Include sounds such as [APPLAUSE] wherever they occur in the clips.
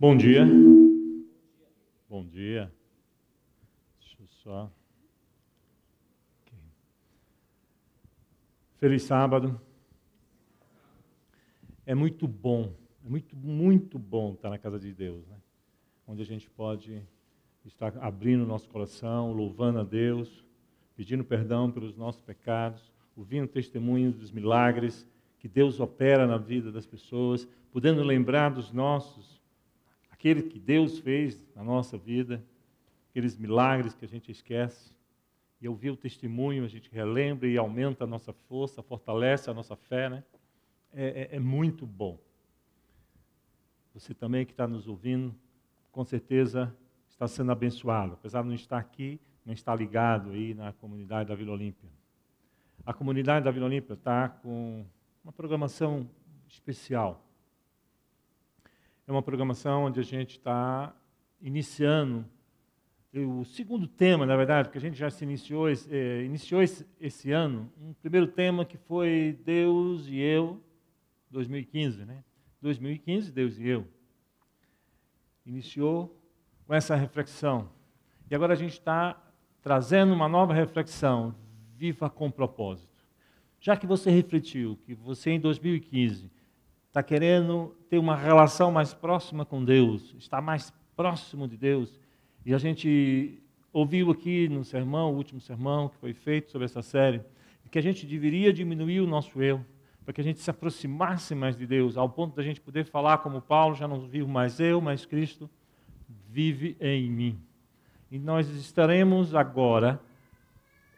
Bom dia. Bom dia. Deixa eu só. Feliz sábado. É muito bom, é muito, muito bom estar na casa de Deus, né? onde a gente pode estar abrindo o nosso coração, louvando a Deus, pedindo perdão pelos nossos pecados, ouvindo testemunhos dos milagres que Deus opera na vida das pessoas, podendo lembrar dos nossos aquele que Deus fez na nossa vida, aqueles milagres que a gente esquece. E ouvir o testemunho, a gente relembra e aumenta a nossa força, fortalece a nossa fé, né? É, é, é muito bom. Você também que está nos ouvindo, com certeza está sendo abençoado, apesar de não estar aqui, não estar ligado aí na comunidade da Vila Olímpia. A comunidade da Vila Olímpia está com uma programação especial é uma programação onde a gente está iniciando eh, o segundo tema, na verdade, que a gente já se iniciou, eh, iniciou esse, esse, ano, um primeiro tema que foi Deus e eu, 2015, né? 2015, Deus e eu. Iniciou com essa reflexão. E agora a gente está trazendo uma nova reflexão, viva com propósito. Já que você refletiu que você em 2015 está querendo ter uma relação mais próxima com Deus, está mais próximo de Deus. E a gente ouviu aqui no sermão, o último sermão que foi feito sobre essa série, que a gente deveria diminuir o nosso eu, para que a gente se aproximasse mais de Deus, ao ponto da gente poder falar como Paulo, já não vivo mais eu, mas Cristo vive em mim. E nós estaremos agora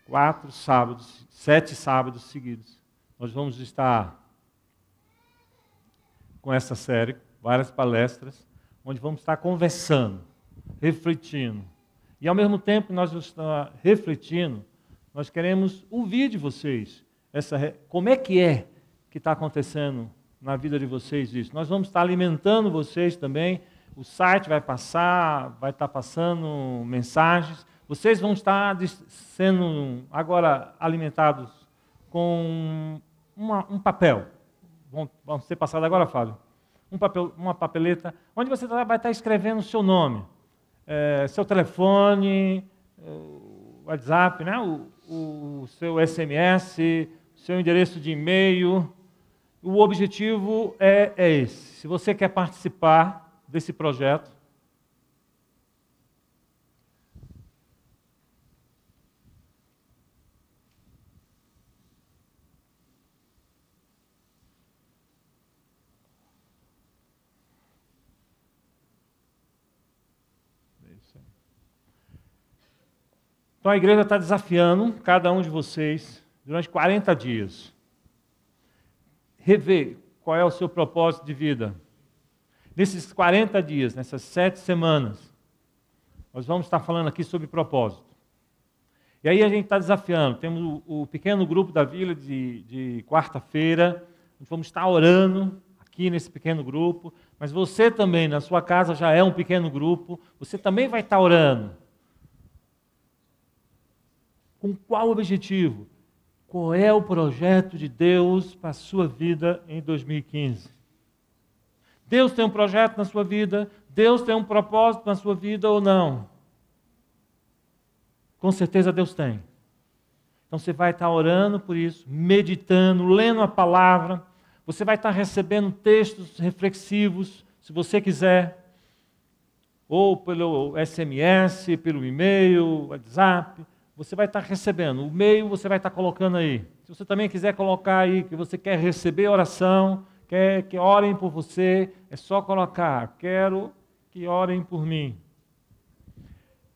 quatro sábados, sete sábados seguidos. Nós vamos estar com essa série, várias palestras, onde vamos estar conversando, refletindo. E ao mesmo tempo que nós estamos refletindo, nós queremos ouvir de vocês essa, como é que é que está acontecendo na vida de vocês isso. Nós vamos estar alimentando vocês também. O site vai passar, vai estar passando mensagens. Vocês vão estar sendo agora alimentados com uma, um papel, vão, vão ser passadas agora, Fábio. Um papel, uma papeleta, onde você tá, vai estar tá escrevendo o seu nome, é, seu telefone, é, o WhatsApp, né? o, o seu SMS, seu endereço de e-mail. O objetivo é, é esse. Se você quer participar desse projeto, Então a igreja está desafiando cada um de vocês durante 40 dias. Rever qual é o seu propósito de vida. Nesses 40 dias, nessas sete semanas, nós vamos estar falando aqui sobre propósito. E aí a gente está desafiando. Temos o, pequeno grupo da vila de, de quarta-feira. Vamos estar orando aqui nesse pequeno grupo. Mas você também, na sua casa, já é um pequeno grupo. Você também vai estar orando. Com qual objetivo? Qual é o projeto de Deus para a sua vida em 2015? Deus tem um projeto na sua vida? Deus tem um propósito na sua vida ou não? Com certeza Deus tem. Então você vai estar orando por isso, meditando, lendo a palavra, você vai estar recebendo textos reflexivos, se você quiser, ou pelo SMS, pelo e-mail, WhatsApp você vai estar recebendo. O meio você vai estar colocando aí. Se você também quiser colocar aí que você quer receber oração, quer que orem por você, é só colocar: quero que orem por mim.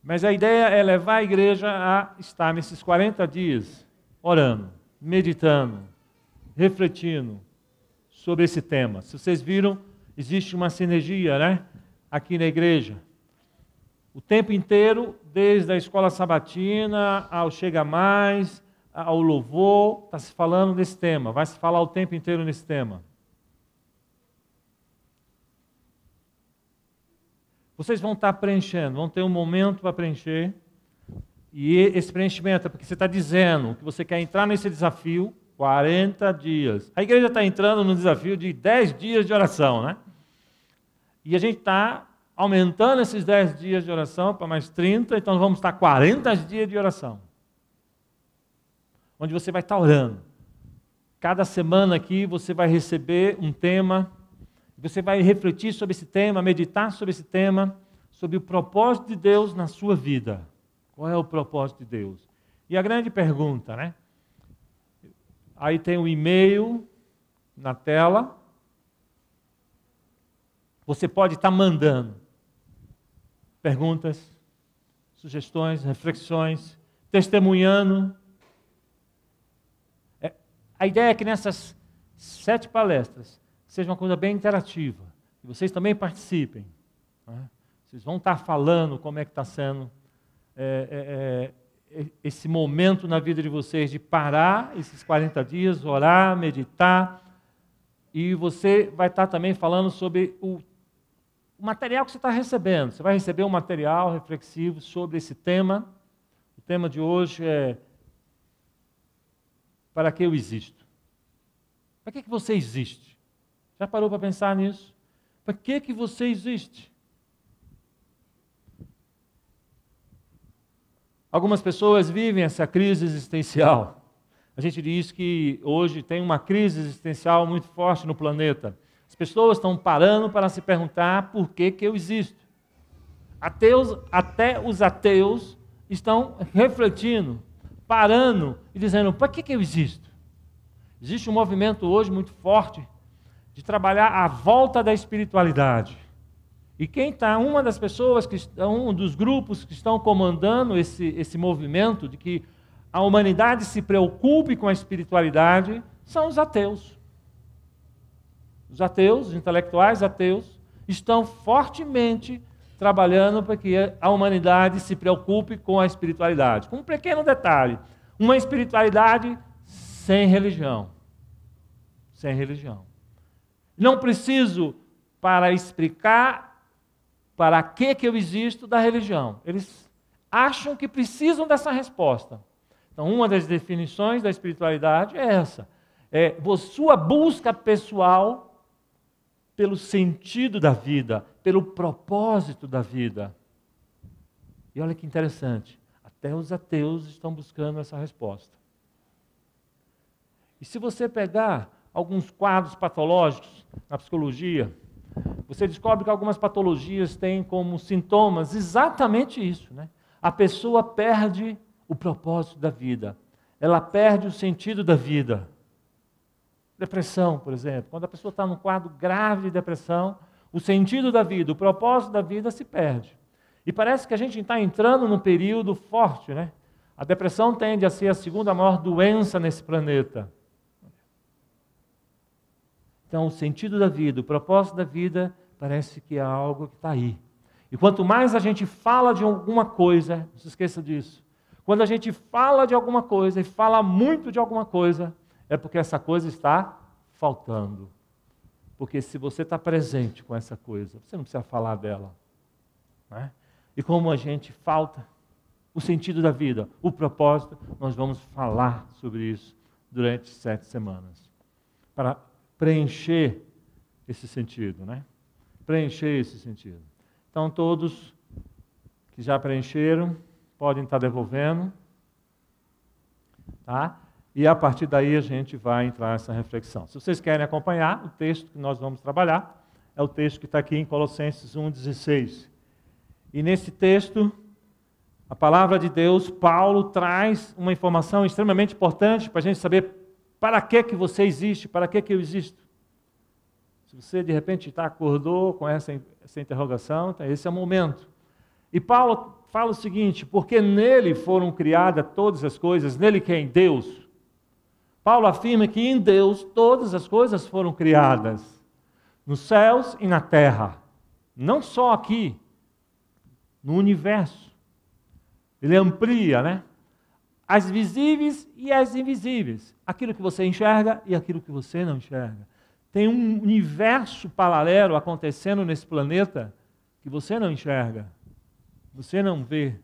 Mas a ideia é levar a igreja a estar nesses 40 dias orando, meditando, refletindo sobre esse tema. Se vocês viram, existe uma sinergia, né? Aqui na igreja. O tempo inteiro desde a escola sabatina ao Chega Mais, ao louvor, está se falando desse tema, vai se falar o tempo inteiro nesse tema. Vocês vão estar tá preenchendo, vão ter um momento para preencher. E esse preenchimento é porque você está dizendo que você quer entrar nesse desafio 40 dias. A igreja está entrando no desafio de 10 dias de oração, né? E a gente está aumentando esses 10 dias de oração para mais 30, então vamos estar 40 dias de oração. Onde você vai estar orando. Cada semana aqui você vai receber um tema, você vai refletir sobre esse tema, meditar sobre esse tema, sobre o propósito de Deus na sua vida. Qual é o propósito de Deus? E a grande pergunta, né? Aí tem o um e-mail na tela. Você pode estar mandando perguntas, sugestões, reflexões, testemunhando. É, a ideia é que nessas sete palestras seja uma coisa bem interativa, que vocês também participem. Né? Vocês vão estar falando como é que está sendo é, é, é esse momento na vida de vocês de parar esses 40 dias, orar, meditar, e você vai estar também falando sobre o o material que você está recebendo. Você vai receber um material reflexivo sobre esse tema. O tema de hoje é Para que eu existo? Para que, que você existe? Já parou para pensar nisso? Para que, que você existe? Algumas pessoas vivem essa crise existencial. A gente diz que hoje tem uma crise existencial muito forte no planeta. As pessoas estão parando para se perguntar por que, que eu existo. Ateus, até os ateus estão refletindo, parando e dizendo: para que, que eu existo? Existe um movimento hoje muito forte de trabalhar a volta da espiritualidade. E quem está, uma das pessoas, que um dos grupos que estão comandando esse, esse movimento de que a humanidade se preocupe com a espiritualidade, são os ateus. Os ateus, os intelectuais ateus, estão fortemente trabalhando para que a humanidade se preocupe com a espiritualidade. Com um pequeno detalhe: uma espiritualidade sem religião. Sem religião. Não preciso, para explicar para que, que eu existo, da religião. Eles acham que precisam dessa resposta. Então, uma das definições da espiritualidade é essa: é sua busca pessoal pelo sentido da vida, pelo propósito da vida. E olha que interessante, até os ateus estão buscando essa resposta. E se você pegar alguns quadros patológicos na psicologia, você descobre que algumas patologias têm como sintomas exatamente isso, né? A pessoa perde o propósito da vida, ela perde o sentido da vida. Depressão, por exemplo. Quando a pessoa está num quadro grave de depressão, o sentido da vida, o propósito da vida se perde. E parece que a gente está entrando num período forte, né? A depressão tende a ser a segunda maior doença nesse planeta. Então, o sentido da vida, o propósito da vida, parece que é algo que está aí. E quanto mais a gente fala de alguma coisa, não se esqueça disso. Quando a gente fala de alguma coisa e fala muito de alguma coisa, é porque essa coisa está faltando. Porque se você está presente com essa coisa, você não precisa falar dela. Né? E como a gente falta o sentido da vida, o propósito, nós vamos falar sobre isso durante sete semanas. Para preencher esse sentido, né? Preencher esse sentido. Então, todos que já preencheram podem estar tá devolvendo, tá? E a partir daí a gente vai entrar nessa reflexão. Se vocês querem acompanhar, o texto que nós vamos trabalhar é o texto que está aqui em Colossenses 1,16. E nesse texto, a palavra de Deus, Paulo traz uma informação extremamente importante para a gente saber para que, que você existe, para que, que eu existo. Se você de repente tá, acordou com essa, essa interrogação, então esse é o momento. E Paulo fala o seguinte: porque nele foram criadas todas as coisas, nele quem? É Deus Paulo afirma que em Deus todas as coisas foram criadas, nos céus e na terra, não só aqui, no universo. Ele amplia, né? As visíveis e as invisíveis, aquilo que você enxerga e aquilo que você não enxerga. Tem um universo paralelo acontecendo nesse planeta que você não enxerga, você não vê,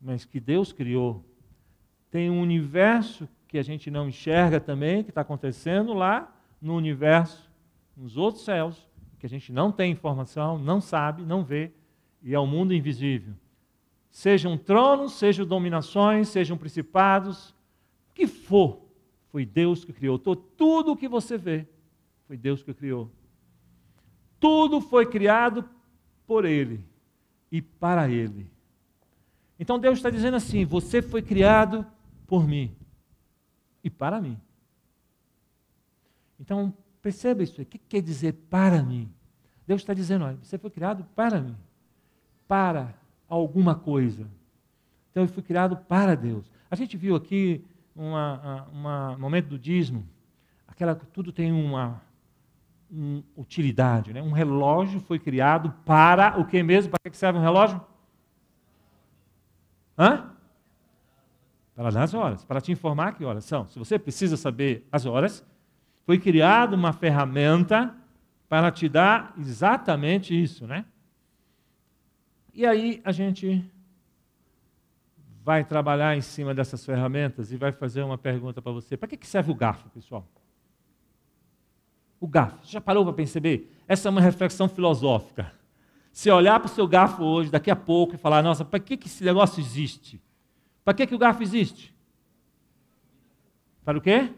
mas que Deus criou. Tem um universo que a gente não enxerga também, que está acontecendo lá no universo, nos outros céus, que a gente não tem informação, não sabe, não vê, e é o mundo invisível. Sejam tronos, sejam dominações, sejam principados, o que for, foi Deus que criou. Tudo o que você vê, foi Deus que criou. Tudo foi criado por Ele e para Ele. Então Deus está dizendo assim: você foi criado por mim e para mim. Então, perceba isso. O que quer dizer para mim? Deus está dizendo: olha, você foi criado para mim, para alguma coisa. Então, eu fui criado para Deus. A gente viu aqui uma, um momento do dízimo, aquela tudo tem uma, uma utilidade, né? Um relógio foi criado para o que mesmo? Para que serve um relógio? Hã? para as horas, para te informar que horas são. Se você precisa saber as horas, foi criada uma ferramenta para te dar exatamente isso, né? E aí a gente vai trabalhar em cima dessas ferramentas e vai fazer uma pergunta para você. Para que, que serve o garfo, pessoal? O garfo. Você já parou para perceber? Essa é uma reflexão filosófica. Se olhar para o seu garfo hoje, daqui a pouco, e falar, nossa, para que, que esse negócio existe? Para que, que o garfo existe? Para o quê?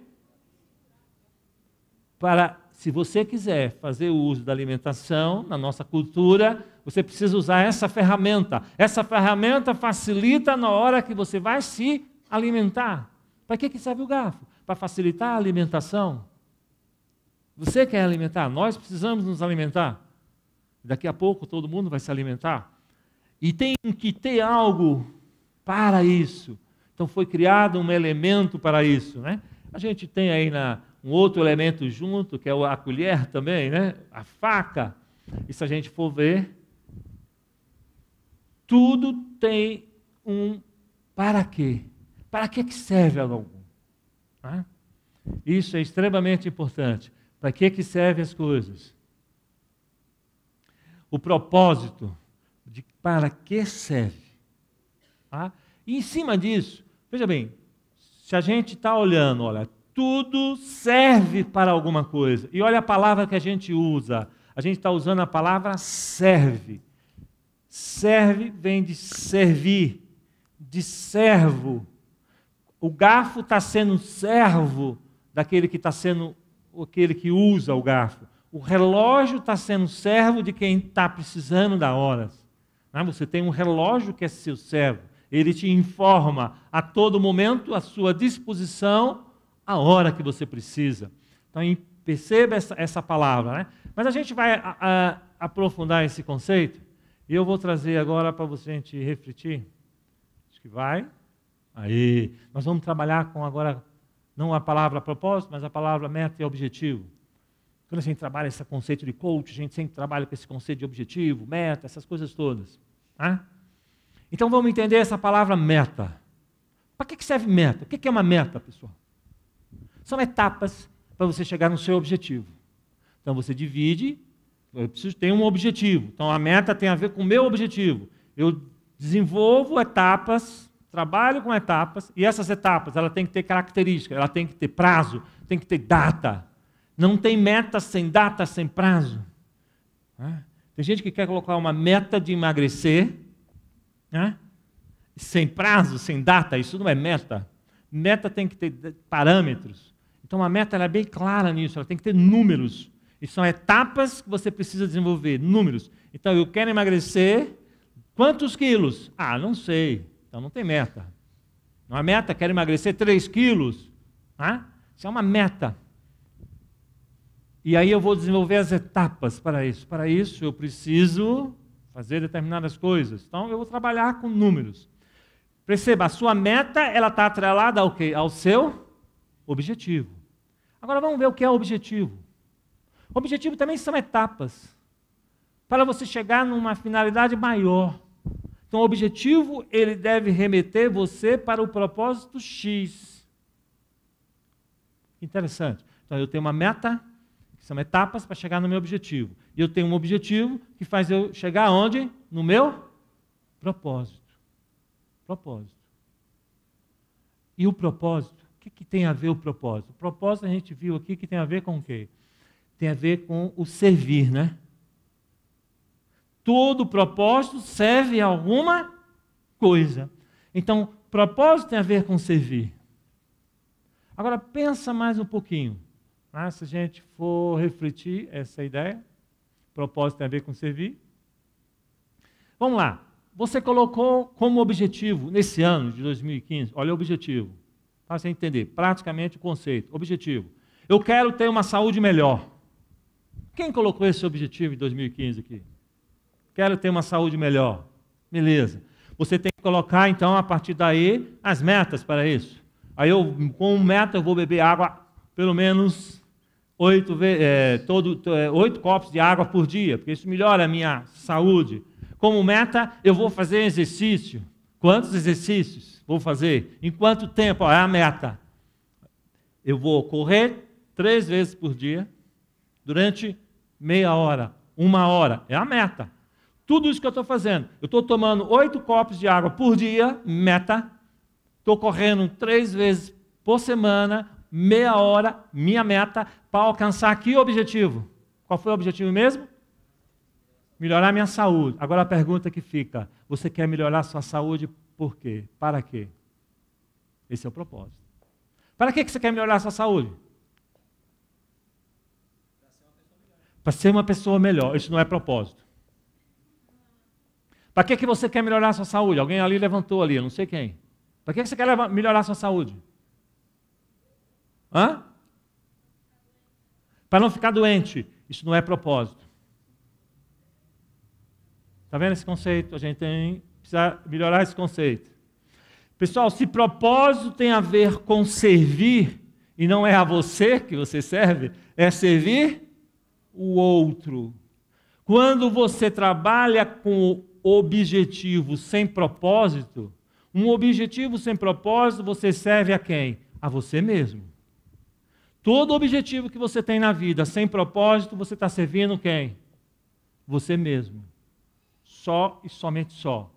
Para, se você quiser fazer o uso da alimentação na nossa cultura, você precisa usar essa ferramenta. Essa ferramenta facilita na hora que você vai se alimentar. Para que, que serve o garfo? Para facilitar a alimentação. Você quer alimentar, nós precisamos nos alimentar. Daqui a pouco todo mundo vai se alimentar. E tem que ter algo para isso. Então foi criado um elemento para isso, né? A gente tem aí na, um outro elemento junto, que é a colher também, né? A faca. E se a gente for ver, tudo tem um para quê? Para que, que serve algo? Né? Isso é extremamente importante. Para que, que servem as coisas? O propósito de para que serve. Tá? E em cima disso, veja bem, se a gente está olhando, olha, tudo serve para alguma coisa. E olha a palavra que a gente usa. A gente está usando a palavra serve. Serve vem de servir, de servo. O garfo está sendo servo daquele que está sendo aquele que usa o garfo. O relógio está sendo servo de quem está precisando da horas. Né? Você tem um relógio que é seu servo. Ele te informa a todo momento, à sua disposição, a hora que você precisa. Então, perceba essa, essa palavra. Né? Mas a gente vai a, a, aprofundar esse conceito e eu vou trazer agora para você a gente refletir. Acho que vai. Aí, nós vamos trabalhar com agora, não a palavra propósito, mas a palavra meta e objetivo. Quando a gente trabalha esse conceito de coach, a gente sempre trabalha com esse conceito de objetivo, meta, essas coisas todas. Né? Então vamos entender essa palavra meta. Para que serve meta? O que é uma meta, pessoal? São etapas para você chegar no seu objetivo. Então você divide, eu preciso ter um objetivo. Então a meta tem a ver com o meu objetivo. Eu desenvolvo etapas, trabalho com etapas, e essas etapas ela tem que ter característica, ela tem que ter prazo, tem que ter data. Não tem meta sem data, sem prazo. Tem gente que quer colocar uma meta de emagrecer né? Sem prazo, sem data, isso não é meta. Meta tem que ter parâmetros. Então, a meta é bem clara nisso, ela tem que ter números. E são etapas que você precisa desenvolver, números. Então, eu quero emagrecer quantos quilos? Ah, não sei. Então, não tem meta. Não é meta, quero emagrecer 3 quilos. Ah? Isso é uma meta. E aí eu vou desenvolver as etapas para isso. Para isso, eu preciso fazer determinadas coisas. Então, eu vou trabalhar com números. Perceba, a sua meta ela está atrelada ao, quê? ao seu objetivo. Agora vamos ver o que é objetivo. O objetivo também são etapas para você chegar numa finalidade maior. Então, o objetivo ele deve remeter você para o propósito X. Interessante. Então, eu tenho uma meta, são etapas para chegar no meu objetivo. E eu tenho um objetivo que faz eu chegar onde? No meu propósito. Propósito. E o propósito? O que, que tem a ver o propósito? O propósito a gente viu aqui que tem a ver com o quê? Tem a ver com o servir, né? Todo propósito serve a alguma coisa. Então, propósito tem a ver com servir. Agora pensa mais um pouquinho. Ah, se a gente for refletir essa ideia, propósito tem a ver com servir. Vamos lá. Você colocou como objetivo, nesse ano de 2015, olha o objetivo. Faça entender, praticamente o conceito. Objetivo. Eu quero ter uma saúde melhor. Quem colocou esse objetivo em 2015 aqui? Quero ter uma saúde melhor. Beleza. Você tem que colocar, então, a partir daí, as metas para isso. Aí eu, com meta, eu vou beber água pelo menos oito, é, todo, é, oito copos de água por dia, porque isso melhora a minha saúde. Como meta, eu vou fazer exercício. Quantos exercícios vou fazer? Em quanto tempo? É a meta. Eu vou correr três vezes por dia, durante meia hora, uma hora. É a meta. Tudo isso que eu estou fazendo. Eu estou tomando oito copos de água por dia, meta. Estou correndo três vezes por semana, meia hora, minha meta para alcançar que objetivo? Qual foi o objetivo mesmo? Melhorar minha saúde. Agora a pergunta que fica: você quer melhorar sua saúde por quê? Para quê? Esse é o propósito. Para que você quer melhorar sua saúde? Para ser uma pessoa melhor. Isso não é propósito. Para que, que você quer melhorar sua saúde? Alguém ali levantou ali, eu não sei quem. Para que, que você quer melhorar sua saúde? Hã? para não ficar doente. Isso não é propósito. Está vendo esse conceito? A gente tem, precisa melhorar esse conceito. Pessoal, se propósito tem a ver com servir, e não é a você que você serve, é servir o outro. Quando você trabalha com objetivo sem propósito, um objetivo sem propósito, você serve a quem? A você mesmo. Todo objetivo que você tem na vida, sem propósito, você está servindo quem? Você mesmo. Só e somente só.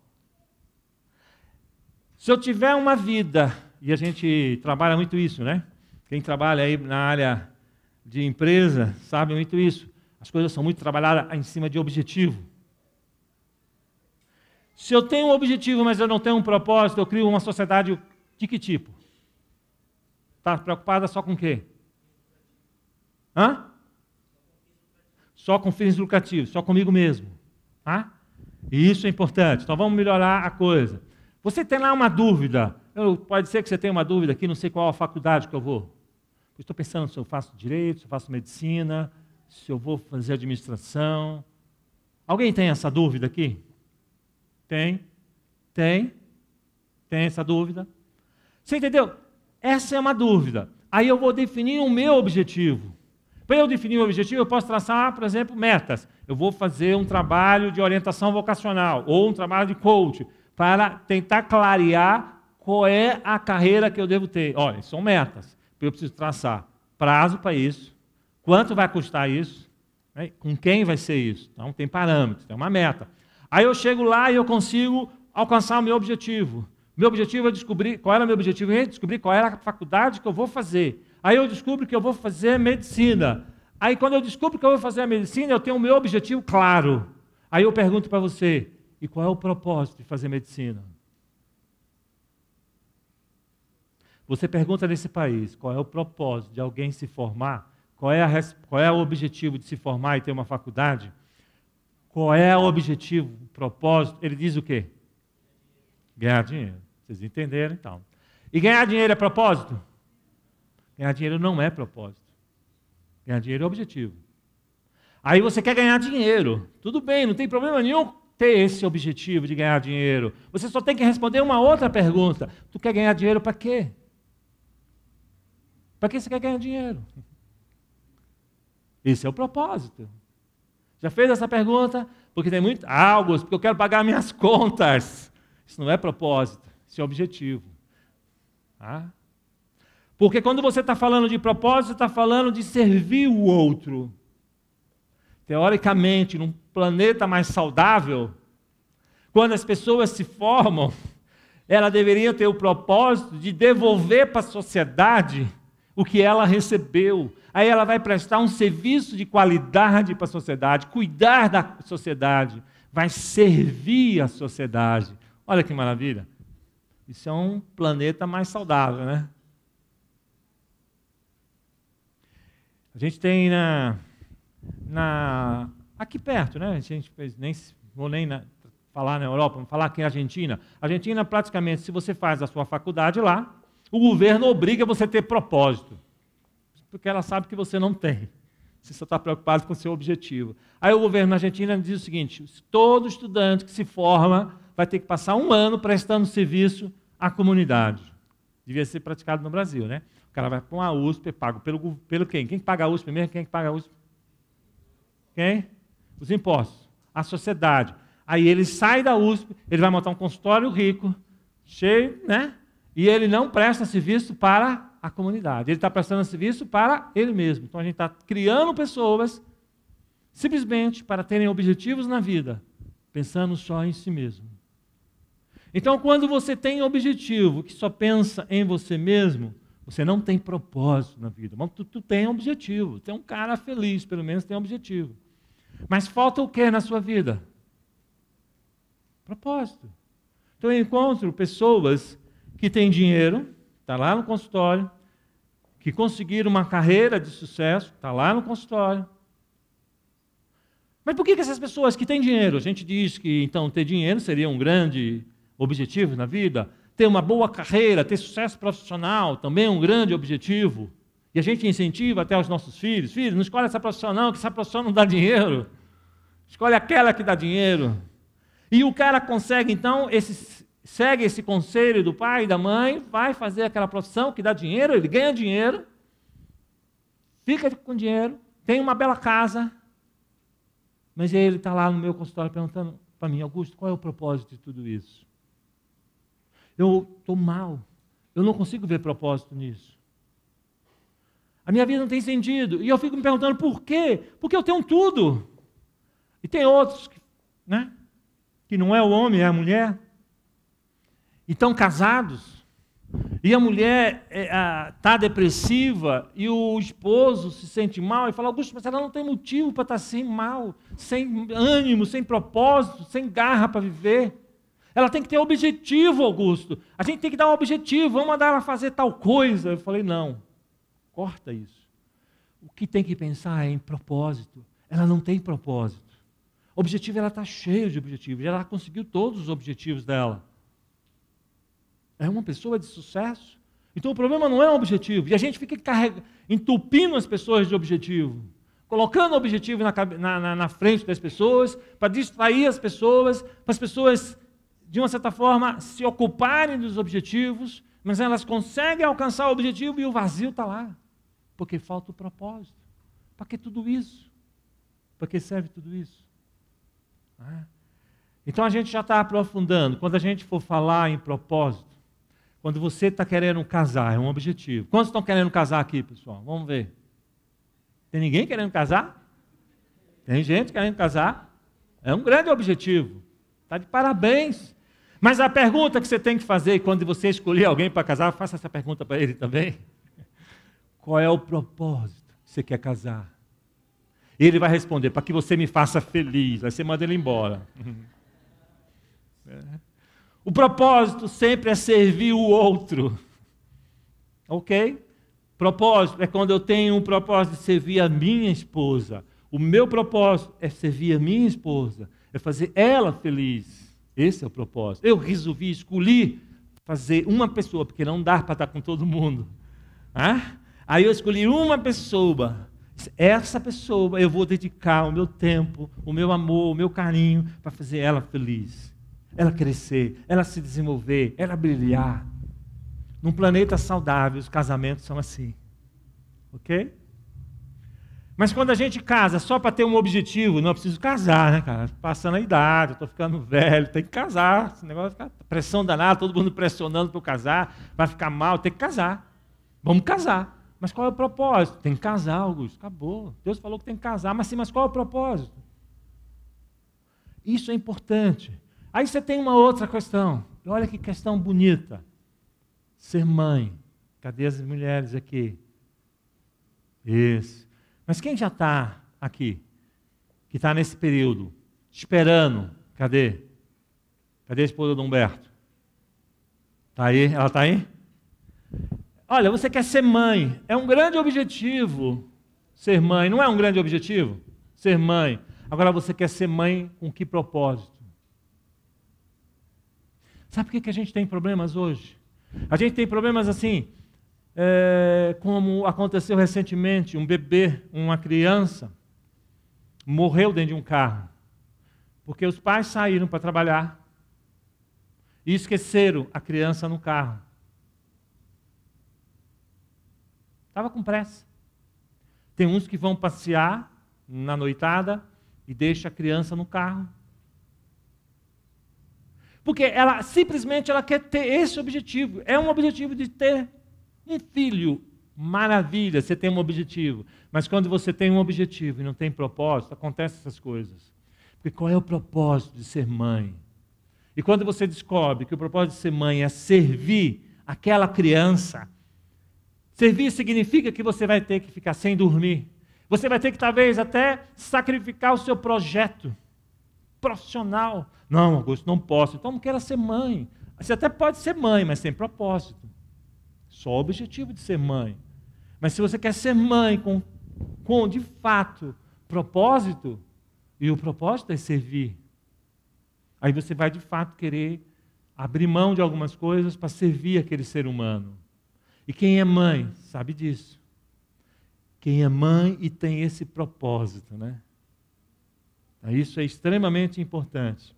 Se eu tiver uma vida, e a gente trabalha muito isso, né? Quem trabalha aí na área de empresa sabe muito isso. As coisas são muito trabalhadas em cima de objetivo. Se eu tenho um objetivo, mas eu não tenho um propósito, eu crio uma sociedade de que tipo? Está preocupada só com o quê? Hã? Só com fins lucrativos, só comigo mesmo. Tá? E isso é importante. Então vamos melhorar a coisa. Você tem lá uma dúvida. Eu, pode ser que você tenha uma dúvida aqui, não sei qual a faculdade que eu vou. estou pensando se eu faço direito, se eu faço medicina, se eu vou fazer administração. Alguém tem essa dúvida aqui? Tem? Tem? Tem essa dúvida? Você entendeu? Essa é uma dúvida. Aí eu vou definir o meu objetivo. Para eu definir o objetivo, eu posso traçar, por exemplo, metas. Eu vou fazer um trabalho de orientação vocacional ou um trabalho de coach para tentar clarear qual é a carreira que eu devo ter. Olha, são metas. Eu preciso traçar prazo para isso, quanto vai custar isso, né? com quem vai ser isso. Então tem parâmetros, tem uma meta. Aí eu chego lá e eu consigo alcançar o meu objetivo. Meu objetivo é descobrir qual era o meu objetivo, descobrir qual era a faculdade que eu vou fazer. Aí eu descubro que eu vou fazer medicina. Aí quando eu descubro que eu vou fazer a medicina, eu tenho o meu objetivo claro. Aí eu pergunto para você, e qual é o propósito de fazer medicina? Você pergunta nesse país, qual é o propósito de alguém se formar? Qual é, a, qual é o objetivo de se formar e ter uma faculdade? Qual é o objetivo, o propósito? Ele diz o quê? Ganhar dinheiro. Vocês entenderam, então. E ganhar dinheiro é propósito? Ganhar dinheiro não é propósito. Ganhar dinheiro é objetivo. Aí você quer ganhar dinheiro. Tudo bem, não tem problema nenhum ter esse objetivo de ganhar dinheiro. Você só tem que responder uma outra pergunta. Tu quer ganhar dinheiro para quê? Para que você quer ganhar dinheiro? Esse é o propósito. Já fez essa pergunta? Porque tem muito. Ah, porque eu quero pagar minhas [LAUGHS] contas. Isso não é propósito, isso é objetivo. Ah? Porque quando você está falando de propósito, está falando de servir o outro. Teoricamente, num planeta mais saudável, quando as pessoas se formam, [LAUGHS] ela deveria ter o propósito de devolver para a sociedade o que ela recebeu. Aí ela vai prestar um serviço de qualidade para a sociedade, cuidar da sociedade, vai servir a sociedade. Olha que maravilha. Isso é um planeta mais saudável, né? A gente tem na, na aqui perto, né? A gente nem vou nem na, falar na Europa, vamos falar aqui na Argentina. A Argentina praticamente, se você faz a sua faculdade lá, o governo obriga você a ter propósito, porque ela sabe que você não tem. Você só está preocupado com o seu objetivo. Aí o governo na Argentina diz o seguinte: todo estudante que se forma vai ter que passar um ano prestando serviço à comunidade. Devia ser praticado no Brasil, né? cara vai para uma USP, é pago pelo, pelo quem? Quem paga a USP mesmo? Quem que paga a USP? Quem? Os impostos. A sociedade. Aí ele sai da USP, ele vai montar um consultório rico, cheio, né? E ele não presta serviço para a comunidade. Ele está prestando serviço para ele mesmo. Então a gente está criando pessoas simplesmente para terem objetivos na vida, pensando só em si mesmo. Então, quando você tem objetivo que só pensa em você mesmo, você não tem propósito na vida, mas tu, tu tem objetivo. tem é um cara feliz, pelo menos tem um objetivo. Mas falta o que na sua vida? Propósito. Então eu encontro pessoas que têm dinheiro, está lá no consultório, que conseguiram uma carreira de sucesso, está lá no consultório. Mas por que, que essas pessoas que têm dinheiro, a gente diz que então ter dinheiro seria um grande objetivo na vida? ter uma boa carreira, ter sucesso profissional, também é um grande objetivo. E a gente incentiva até os nossos filhos: filhos, não escolhe essa profissão, não, que essa profissão não dá dinheiro. Escolhe aquela que dá dinheiro. E o cara consegue, então, esse, segue esse conselho do pai e da mãe, vai fazer aquela profissão que dá dinheiro, ele ganha dinheiro, fica com dinheiro, tem uma bela casa. Mas ele está lá no meu consultório perguntando para mim, Augusto, qual é o propósito de tudo isso? Eu estou mal. Eu não consigo ver propósito nisso. A minha vida não tem sentido. E eu fico me perguntando por quê? Porque eu tenho tudo. E tem outros, né? Que não é o homem, é a mulher. E estão casados. E a mulher está é, tá depressiva e o esposo se sente mal e fala: Augusto, mas ela não tem motivo para estar tá assim mal, sem ânimo, sem propósito, sem garra para viver. Ela tem que ter objetivo, Augusto. A gente tem que dar um objetivo, vamos mandar ela fazer tal coisa. Eu falei, não, corta isso. O que tem que pensar é em propósito. Ela não tem propósito. Objetivo, ela está cheia de objetivos. Ela conseguiu todos os objetivos dela. É uma pessoa de sucesso. Então o problema não é um objetivo. E a gente fica carrega, entupindo as pessoas de objetivo. Colocando objetivo na, na, na frente das pessoas, para distrair as pessoas, para as pessoas de uma certa forma, se ocuparem dos objetivos, mas elas conseguem alcançar o objetivo e o vazio está lá, porque falta o propósito. Para que tudo isso? Para que serve tudo isso? Né? Então a gente já está aprofundando. Quando a gente for falar em propósito, quando você está querendo casar, é um objetivo. Quantos estão querendo casar aqui, pessoal? Vamos ver. Tem ninguém querendo casar? Tem gente querendo casar? É um grande objetivo. Está de parabéns. Mas a pergunta que você tem que fazer quando você escolher alguém para casar, faça essa pergunta para ele também. Qual é o propósito que você quer casar? Ele vai responder: para que você me faça feliz. Aí você manda ele embora. [LAUGHS] É. O propósito sempre é servir o outro. Ok? Propósito é quando eu tenho um propósito de servir a minha esposa. O meu propósito é servir a minha esposa, é fazer ela feliz. Esse é o propósito. Eu resolvi, escolhi fazer uma pessoa, porque não dá para estar com todo mundo. Ah? Aí eu escolhi uma pessoa. Essa pessoa eu vou dedicar o meu tempo, o meu amor, o meu carinho para fazer ela feliz, ela crescer, ela se desenvolver, ela brilhar. Num planeta saudável, os casamentos são assim. Ok? Mas quando a gente casa só para ter um objetivo, não, eu preciso casar, né, cara? Passando a idade, estou ficando velho, tem que casar. Esse negócio fica pressão danada, todo mundo pressionando para casar, vai ficar mal, tem que casar. Vamos casar. Mas qual é o propósito? Tem que casar, Augusto. Acabou. Deus falou que tem que casar, mas sim, mas qual é o propósito? Isso é importante. Aí você tem uma outra questão. Olha que questão bonita. Ser mãe. Cadê as mulheres aqui? Isso. Mas quem já está aqui? Que está nesse período, esperando. Cadê? Cadê a esposa do Humberto? Está aí? Ela está aí? Olha, você quer ser mãe. É um grande objetivo ser mãe. Não é um grande objetivo ser mãe. Agora você quer ser mãe com que propósito? Sabe por que, que a gente tem problemas hoje? A gente tem problemas assim. É como aconteceu recentemente, um bebê, uma criança, morreu dentro de um carro, porque os pais saíram para trabalhar e esqueceram a criança no carro. Estava com pressa. Tem uns que vão passear na noitada e deixa a criança no carro. Porque ela simplesmente ela quer ter esse objetivo. É um objetivo de ter um filho Maravilha, você tem um objetivo. Mas quando você tem um objetivo e não tem propósito, acontecem essas coisas. Porque qual é o propósito de ser mãe? E quando você descobre que o propósito de ser mãe é servir aquela criança, servir significa que você vai ter que ficar sem dormir. Você vai ter que talvez até sacrificar o seu projeto profissional. Não, Augusto, não posso. Então não quero ser mãe. Você até pode ser mãe, mas sem propósito. Só o objetivo de ser mãe. Mas se você quer ser mãe com, com de fato propósito, e o propósito é servir, aí você vai de fato querer abrir mão de algumas coisas para servir aquele ser humano. E quem é mãe sabe disso. Quem é mãe e tem esse propósito, né? Então, isso é extremamente importante.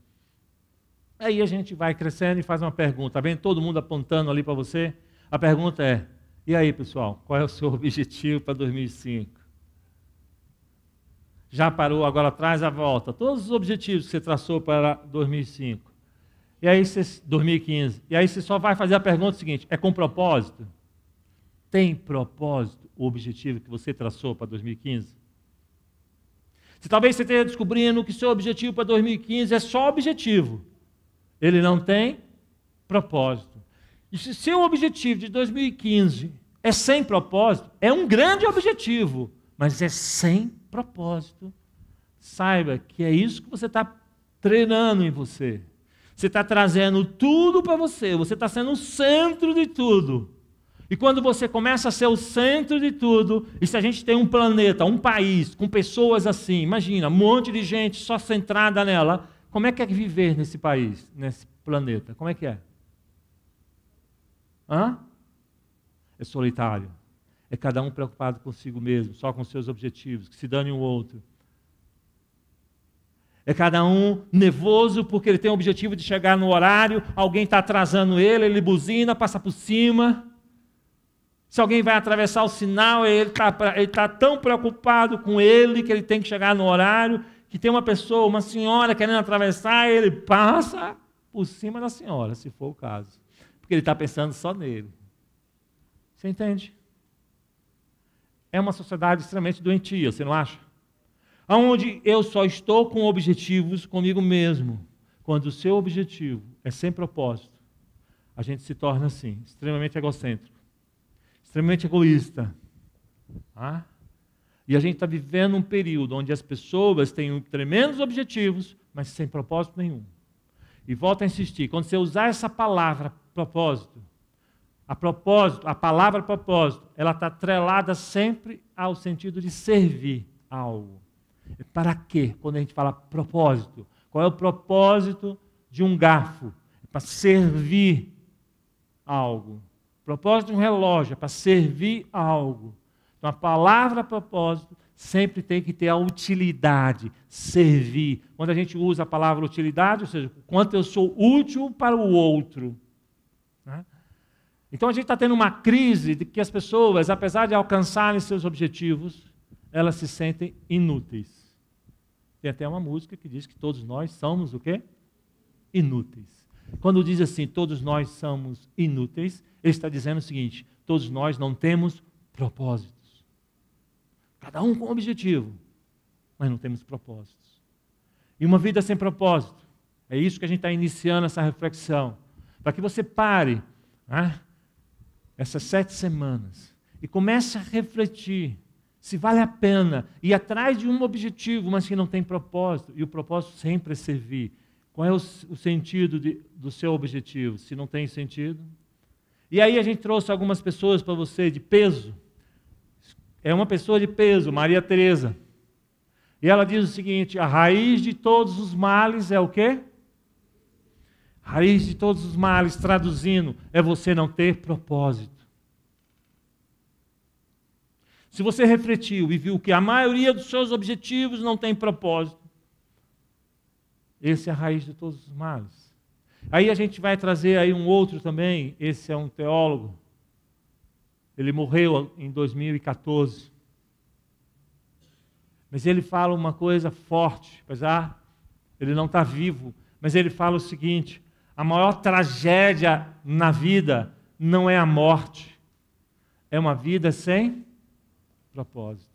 Aí a gente vai crescendo e faz uma pergunta. Tá bem? Todo mundo apontando ali para você. A pergunta é: e aí, pessoal, qual é o seu [LAUGHS] objetivo para 2005? Já parou, agora traz a volta. Todos os objetivos que você traçou para 2005. E aí, você, 2015. E aí você só vai fazer a pergunta seguinte: é com propósito? Tem propósito o objetivo que você traçou para 2015? Se talvez você esteja descobrindo que seu objetivo para 2015 é só objetivo. Ele não tem propósito. E se seu objetivo de 2015 é sem propósito, é um grande objetivo, mas é sem propósito, saiba que é isso que você está treinando em você. Você está trazendo tudo para você, você está sendo o centro de tudo. E quando você começa a ser o centro de tudo, e se a gente tem um planeta, um país, com pessoas assim, imagina, um monte de gente só centrada nela, como é que é viver nesse país, nesse planeta? Como é que é? Hã? é solitário. É cada um preocupado consigo mesmo, só com seus objetivos, que se dane o um outro. É cada um nervoso porque ele tem o objetivo de chegar no horário, alguém está atrasando ele, ele buzina, passa por cima. Se alguém vai atravessar o sinal, ele está tá tão preocupado com ele que ele tem que chegar no horário, que tem uma pessoa, uma senhora querendo atravessar, ele passa por cima da senhora, se for o caso. Porque ele está pensando só nele. Você entende? É uma sociedade extremamente doentia, você não acha? Onde eu só estou com objetivos comigo mesmo. Quando o seu objetivo é sem propósito, a gente se torna assim, extremamente egocêntrico, extremamente egoísta. Ah? E a gente está vivendo um período onde as pessoas têm tremendos objetivos, mas sem propósito nenhum. E volto a insistir: quando você usar essa palavra propósito, a propósito, a palavra propósito, ela está atrelada sempre ao sentido de servir algo. Para quê? Quando a gente fala propósito, qual é o propósito de um garfo? É para servir algo. O propósito de um relógio é para servir algo. Então a palavra propósito sempre tem que ter a utilidade, servir. Quando a gente usa a palavra utilidade, ou seja, quanto eu sou útil para o outro. Então a gente está tendo uma crise de que as pessoas, apesar de alcançarem seus objetivos, elas se sentem inúteis. Tem até uma música que diz que todos nós somos o quê? Inúteis. Quando diz assim, todos nós somos inúteis, ele está dizendo o seguinte: todos nós não temos propósitos. Cada um com um objetivo, mas não temos propósitos. E uma vida sem propósito. É isso que a gente está iniciando essa reflexão. Para que você pare. Né? essas sete semanas e comece a refletir se vale a pena ir atrás de um objetivo, mas que não tem propósito, e o propósito sempre é servir. Qual é o, o sentido de, do seu objetivo? Se não tem sentido. E aí a gente trouxe algumas pessoas para você de peso. É uma pessoa de peso, Maria Teresa. E ela diz o seguinte: a raiz de todos os males é o quê? Raiz de todos os males, traduzindo, é você não ter propósito. Se você refletiu e viu que a maioria dos seus objetivos não tem propósito, esse é a raiz de todos os males. Aí a gente vai trazer aí um outro também, esse é um teólogo. Ele morreu em 2014. Mas ele fala uma coisa forte, apesar ele não está vivo, mas ele fala o seguinte: a maior tragédia na vida não é a morte, é uma vida sem propósito.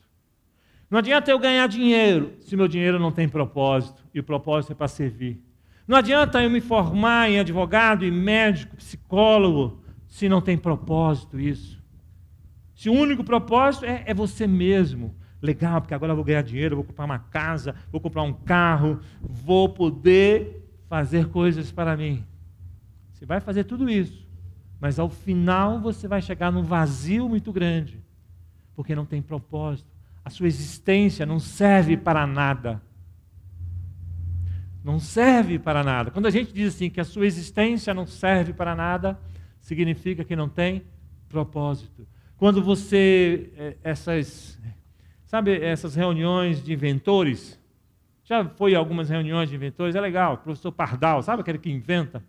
Não adianta eu ganhar dinheiro se meu dinheiro não tem propósito, e o propósito é para servir. Não adianta eu me formar em advogado, em médico, psicólogo, se não tem propósito isso. Se o único propósito é, é você mesmo, legal, porque agora eu vou ganhar dinheiro, vou comprar uma casa, vou comprar um carro, vou poder fazer coisas para mim. Você vai fazer tudo isso, mas ao final você vai chegar num vazio muito grande, porque não tem propósito. A sua existência não serve para nada. Não serve para nada. Quando a gente diz assim que a sua existência não serve para nada, significa que não tem propósito. Quando você eh, essas sabe essas reuniões de inventores, já foi algumas reuniões de inventores, é legal, o professor Pardal, sabe aquele que inventa?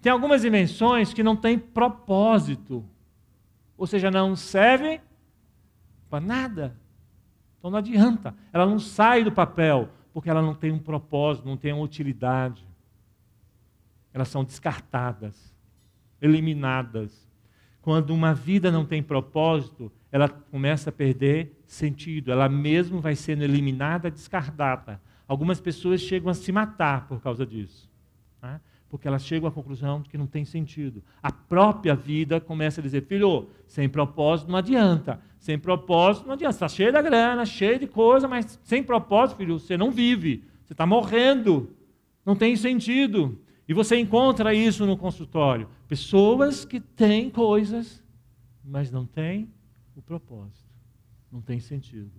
Tem algumas invenções que não têm propósito, ou seja, não servem para nada. Então não adianta, ela não sai do papel, porque ela não tem um propósito, não tem uma utilidade. Elas são descartadas, eliminadas. Quando uma vida não tem propósito, ela começa a perder sentido, ela mesmo vai sendo eliminada, descartada. Algumas pessoas chegam a se matar por causa disso. Né? porque elas chegam à conclusão de que não tem sentido. A própria vida começa a dizer: filho, sem propósito não adianta. Sem propósito não adianta. Você está cheio da grana, cheio de coisa, mas sem propósito, filho, você não vive. Você está morrendo. Não tem sentido. E você encontra isso no consultório. Pessoas que têm coisas, mas não têm o propósito. Não tem sentido.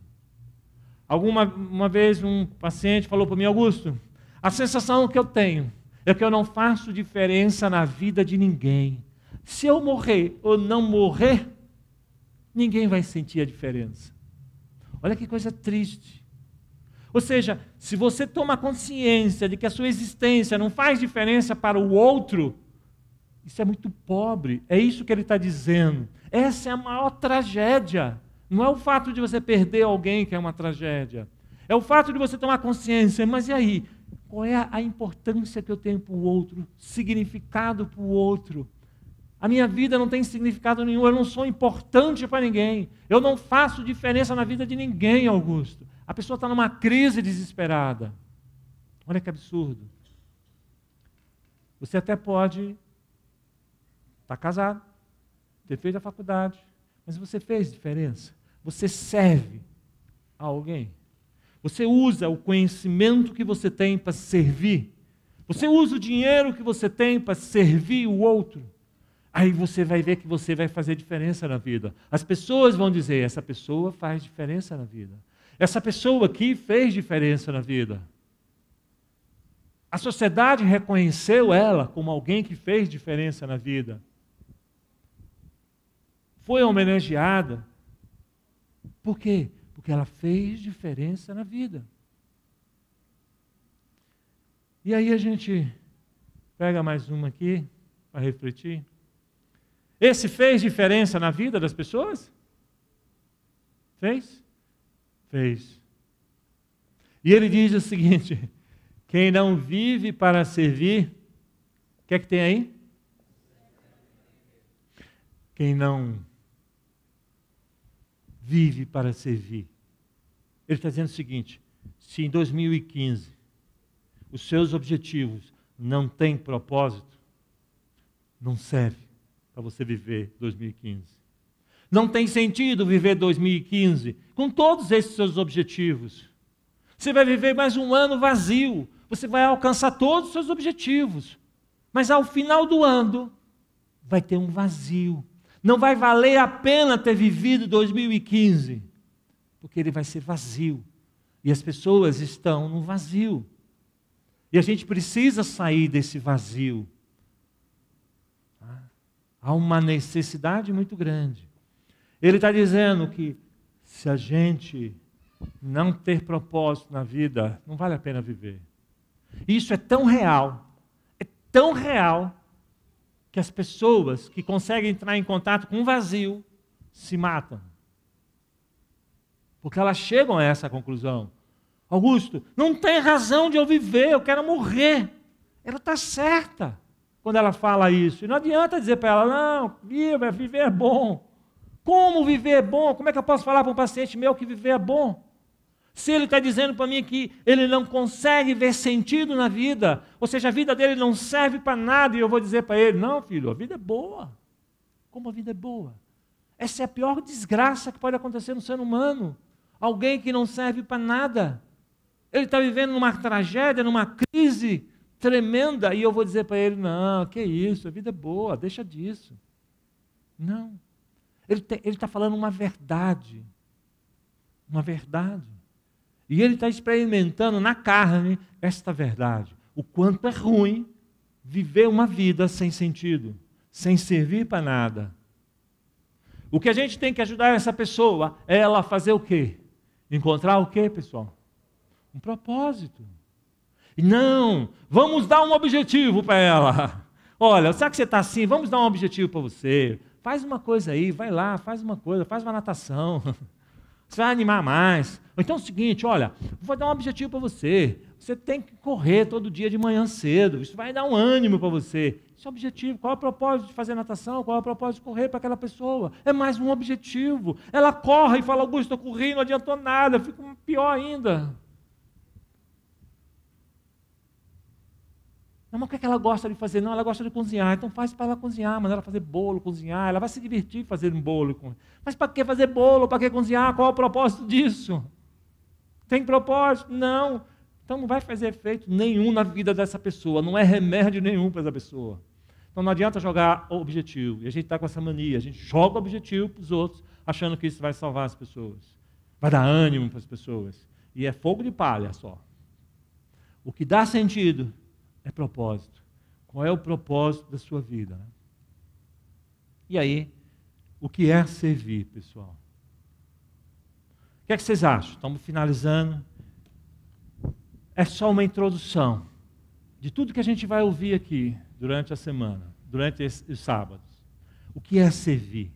Alguma uma vez um paciente falou para mim, Augusto, a sensação que eu tenho é que eu não faço diferença na vida de ninguém. Se eu morrer ou não morrer, ninguém vai sentir a diferença. Olha que coisa triste. Ou seja, se você toma consciência de que a sua existência não faz diferença para o outro, isso é muito pobre. É isso que ele está dizendo. Essa é a maior tragédia. Não é o fato de você perder alguém que é uma tragédia. É o fato de você tomar consciência. Mas e aí? qual é a importância que eu tenho para o outro, significado para o outro. A minha vida não tem significado nenhum, eu não sou importante para ninguém, eu não faço diferença na vida de ninguém, Augusto. A pessoa está numa crise desesperada. Olha que absurdo. Você até pode estar tá casado, ter feito a faculdade, mas você fez diferença. Você serve a alguém. Você usa o conhecimento que você tem para servir. Você usa o dinheiro que você tem para servir o outro. Aí você vai ver que você vai fazer diferença na vida. As pessoas vão dizer: essa pessoa faz diferença na vida. Essa pessoa aqui fez diferença na vida. A sociedade reconheceu ela como alguém que fez diferença na vida. Foi homenageada. Por quê? ela fez diferença na vida. E aí a gente pega mais uma aqui para refletir. Esse fez diferença na vida das pessoas? Fez? Fez. E ele diz o seguinte: [LAUGHS] quem não vive para servir, o que é que tem aí? Quem não vive para servir ele está dizendo o seguinte: se em 2015 os seus objetivos não têm propósito, não serve para você viver 2015. Não tem sentido viver 2015 com todos esses seus objetivos. Você vai viver mais um ano vazio. Você vai alcançar todos os seus objetivos. Mas ao final do ano, vai ter um vazio. Não vai valer a pena ter vivido 2015 porque ele vai ser vazio. E as pessoas estão no vazio. E a gente precisa sair desse vazio. Ah, há uma necessidade muito grande. Ele está dizendo que se a gente não ter propósito na vida, não vale a pena viver. Isso é tão real, é tão real, que as pessoas que conseguem entrar em contato com o vazio se matam. Porque elas chegam a essa conclusão. Augusto, não tem razão de eu viver, eu quero morrer. Ela está certa quando ela fala isso. E não adianta dizer para ela, não, viva, viver é bom. Como viver é bom? Como é que eu posso falar para um paciente meu que viver é bom? Se ele está dizendo para mim que ele não consegue ver sentido na vida, ou seja, a vida dele não serve para nada, e eu vou dizer para ele: não, filho, a vida é boa. Como a vida é boa? Essa é a pior desgraça que pode acontecer no ser humano alguém que não serve para nada. Ele está vivendo numa tragédia, numa crise tremenda, e eu vou dizer para ele: não, que isso, a vida é boa, deixa disso. Não. Ele está falando uma verdade. Uma verdade. E ele está experimentando na carne esta verdade. O quanto é ruim viver uma vida sem sentido, sem servir para nada. O que a gente tem que ajudar essa pessoa é ela fazer o quê? Encontrar o quê, pessoal? Um propósito. E não, vamos dar um objetivo para ela. [LAUGHS] Olha, será que você está assim? Vamos dar um objetivo para você. Faz uma coisa aí, vai lá, faz uma coisa, faz uma natação. [LAUGHS] Você vai animar mais. então é o seguinte, olha, vou dar um objetivo para você. Você tem que correr todo dia de manhã cedo. Isso vai dar um ânimo para você. Esse é o objetivo. Qual é o propósito de fazer natação? Qual é o propósito de correr para aquela pessoa? É mais um objetivo. Ela corre e fala, Augusto, estou correndo, não adiantou nada, eu fico pior ainda. Não, mas o que, é que ela gosta de fazer? Não, ela gosta de cozinhar. Então faz para ela cozinhar, mas ela fazer bolo, cozinhar. Ela vai se divertir fazendo um bolo. Mas para que fazer bolo? Para que cozinhar? Qual é o propósito disso? Tem propósito? Não. Então não vai fazer efeito nenhum na vida dessa pessoa. Não é remédio nenhum para essa pessoa. Então não adianta jogar o objetivo. E a gente está com essa mania. A gente joga o objetivo para os outros, achando que isso vai salvar as pessoas. Vai dar ânimo para as pessoas. E é fogo de palha só. O que dá sentido é propósito. Qual é o propósito da sua vida? Né? E aí, o que é servir, pessoal? O que é que vocês acham? Estamos finalizando. É só uma introdução de tudo que a gente vai ouvir aqui durante a semana durante os sábados. O que é servir?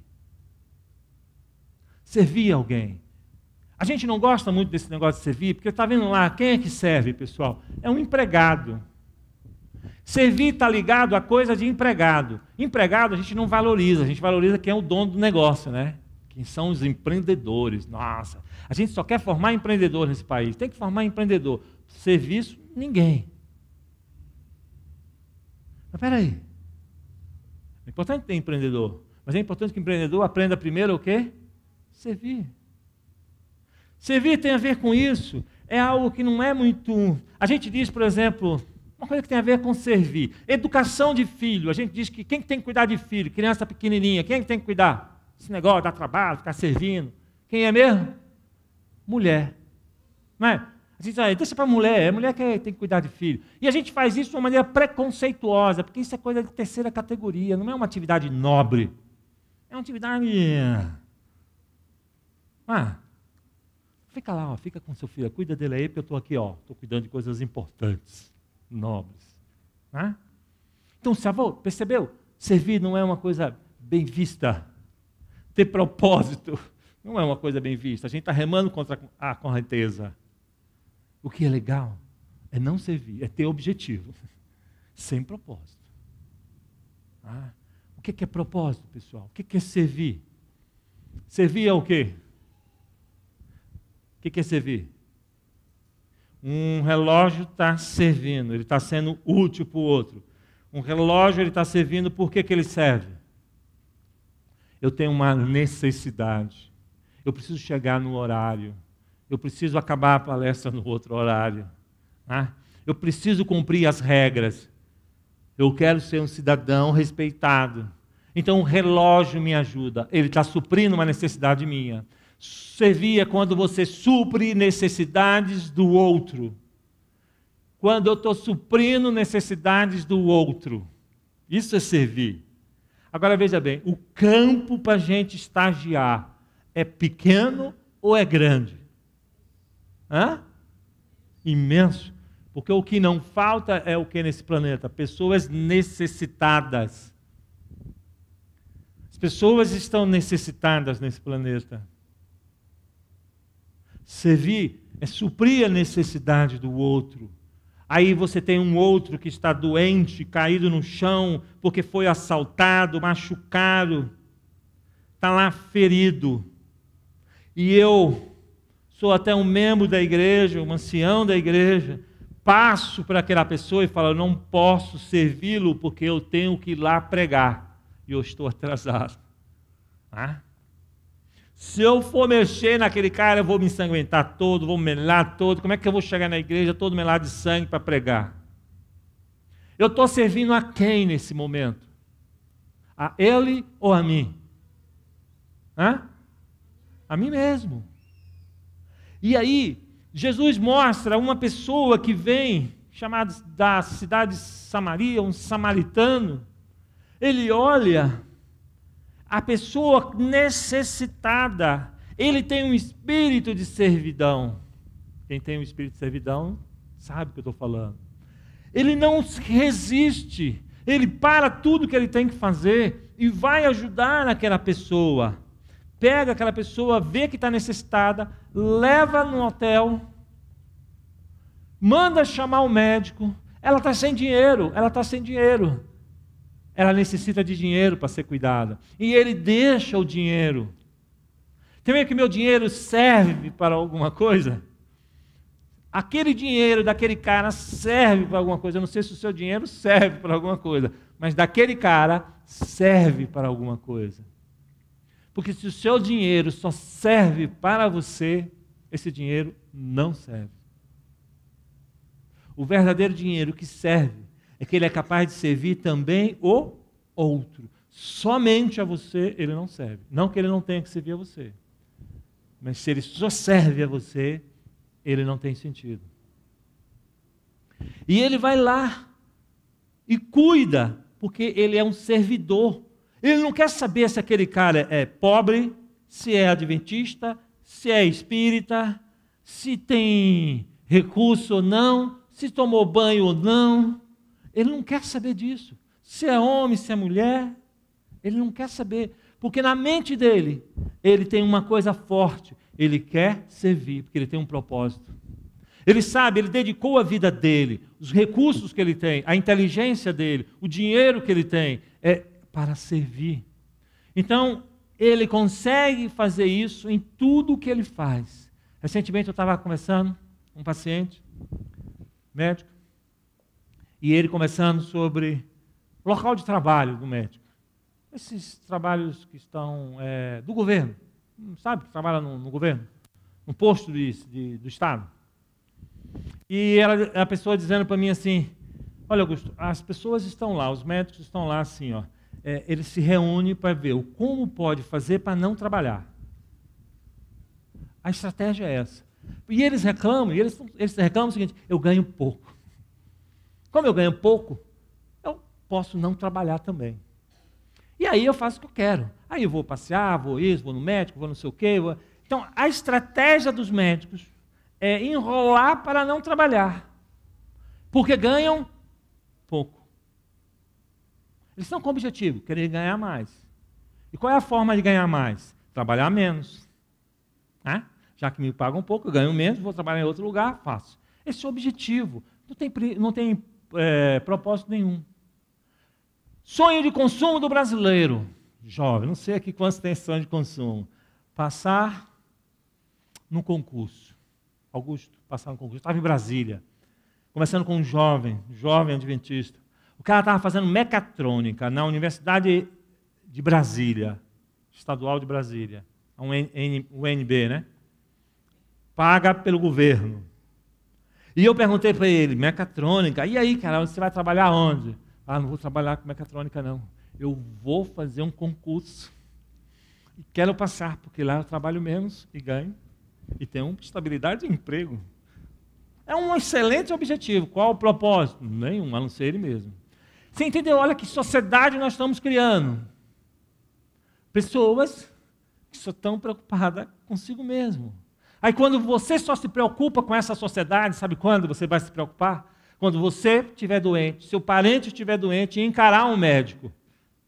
Servir alguém. A gente não gosta muito desse negócio de servir, porque está vendo lá, quem é que serve, pessoal? É um empregado. Servir está ligado a coisa de empregado. Empregado a gente não valoriza, a gente valoriza quem é o dono do negócio, né? Quem são os empreendedores. Nossa, a gente só quer formar empreendedor nesse país. Tem que formar empreendedor. Serviço, ninguém. Mas peraí. É importante ter empreendedor, mas é importante que o empreendedor aprenda primeiro o quê? Servir. Servir tem a ver com isso. É algo que não é muito. A gente diz, por exemplo, uma coisa que tem a ver com servir. Educação de filho. A gente diz que quem tem que cuidar de filho? Criança pequenininha. Quem é tem que cuidar? Esse negócio, dar trabalho, ficar servindo. Quem é mesmo? Mulher. Não é? dizem diz, ah, deixa para a mulher, é a mulher que tem que cuidar de filho. E a gente faz isso de uma maneira preconceituosa, porque isso é coisa de terceira categoria, não é uma atividade nobre. É uma atividade. Ah, ah fica lá, ó, fica com seu filho, cuida dele aí, porque eu estou aqui, ó, estou cuidando de coisas importantes, nobres. Né? Então, se avô, percebeu? Servir não é uma coisa bem vista. Ter propósito [LAUGHS] não é uma coisa bem vista. A gente está remando contra a correnteza. O que é legal é não servir, é ter objetivo, [LAUGHS] sem propósito. Ah, o que é, que é propósito, pessoal? O que é, que é servir? Servir é o quê? O que, é, é servir? Um relógio está servindo, ele está sendo útil para o outro. Um relógio ele está servindo, por que, que ele serve? Eu tenho uma necessidade. Eu preciso chegar no horário. Eu preciso acabar a palestra no outro horário. Né? Eu preciso cumprir as regras. Eu quero ser um cidadão respeitado. Então o relógio me ajuda. Ele está suprindo uma necessidade minha. Servia quando você supre necessidades do outro. Quando eu estou suprindo necessidades do outro. Isso é servir. Agora veja bem, o campo para a gente estagiar é pequeno ou é grande? Hã? Imenso. Porque o que não falta é o que nesse planeta? Pessoas necessitadas. As pessoas estão necessitadas nesse planeta. Servir é suprir a necessidade do outro. Aí você tem um outro que está doente, caído no chão, porque foi assaltado, machucado, está lá ferido. E eu sou até um membro da igreja, um ancião da igreja, passo para aquela pessoa e falo: não posso servi-lo porque eu tenho que ir lá pregar e eu estou atrasado. Ah? Se eu for mexer naquele cara, eu vou me ensanguentar todo, vou melar todo. Como é que eu vou chegar na igreja todo melado de sangue para pregar? Eu estou servindo a quem nesse momento? A ele ou a mim? Hã? A mim mesmo. E aí, Jesus mostra uma pessoa que vem, chamada da cidade de Samaria, um samaritano. Ele olha a pessoa necessitada, ele tem um espírito de servidão. Quem tem um espírito de servidão sabe o que eu estou falando. Ele não resiste, ele para tudo que ele tem que fazer e vai ajudar aquela pessoa. Pega aquela pessoa, vê que está necessitada, leva no hotel, manda chamar o médico. Ela está sem dinheiro, ela está sem dinheiro. Ela necessita de dinheiro para ser cuidada. E ele deixa o dinheiro. Tem que meu dinheiro serve para alguma coisa? Aquele dinheiro daquele cara serve para alguma coisa. Eu não sei se o seu dinheiro serve para alguma coisa, mas daquele cara serve para alguma coisa. Porque se o seu dinheiro só serve para você, esse dinheiro não serve. O verdadeiro dinheiro que serve é que ele é capaz de servir também o outro. Somente a você ele não serve. Não que ele não tenha que servir a você. Mas se ele só serve a você, ele não tem sentido. E ele vai lá e cuida, porque ele é um servidor ele não quer saber se aquele cara é pobre, se é adventista, se é espírita, se tem recurso ou não, se tomou banho ou não. Ele não quer saber disso. Se é homem, se é mulher, ele não quer saber. Porque na mente dele, ele tem uma coisa forte. Ele quer servir, porque ele tem um propósito. Ele sabe, ele dedicou a vida dele, os recursos que ele tem, a inteligência dele, o dinheiro que ele tem, é para servir. Então, ele consegue fazer isso em tudo o que ele faz. Recentemente eu estava conversando com um paciente, médico, e ele conversando sobre local de trabalho do médico. Esses trabalhos que estão é, do governo, sabe, que trabalha no, no governo, no posto de, de, do Estado. E ela, a pessoa dizendo para mim assim: Olha, Augusto, as pessoas estão lá, os médicos estão lá assim, ó é, ele se reúne para ver o como pode fazer para não trabalhar. A estratégia é essa. E eles reclamam, e eles, eles reclamam o seguinte: eu ganho pouco. Como eu ganho pouco, eu posso não trabalhar também. E aí eu faço o que eu quero. Aí eu vou passear, vou isso, vou no médico, vou não sei o quê. Vou... Então, a estratégia dos médicos é enrolar para não trabalhar. Porque ganham pouco. Eles estão com o objetivo, querer ganhar mais. E qual é a forma de ganhar mais? Trabalhar menos. Né? Já que me pagam um pouco, eu ganho menos, vou trabalhar em outro lugar, faço. Esse é o objetivo. Não tem, não tem é, propósito nenhum. Sonho de consumo do brasileiro. Jovem, não sei aqui quantos tem sonho de consumo. Passar no concurso. Augusto, passar no concurso. Estava em Brasília, começando com um jovem, jovem adventista. O cara estava fazendo mecatrônica na Universidade de Brasília, Estadual de Brasília, o UNB, né? Paga pelo governo. E eu perguntei para ele, mecatrônica, e aí, cara, você vai trabalhar onde? Ah, não vou trabalhar com mecatrônica, não. Eu vou fazer um concurso. E quero passar, porque lá eu trabalho menos e ganho. E tenho estabilidade de emprego. É um excelente objetivo. Qual o propósito? Nenhum, a não ser ele mesmo. Você entendeu? Olha que sociedade nós estamos criando. Pessoas que só estão preocupadas consigo mesmo. Aí quando você só se preocupa com essa sociedade, sabe quando você vai se preocupar? Quando você estiver doente, seu parente estiver doente e encarar um médico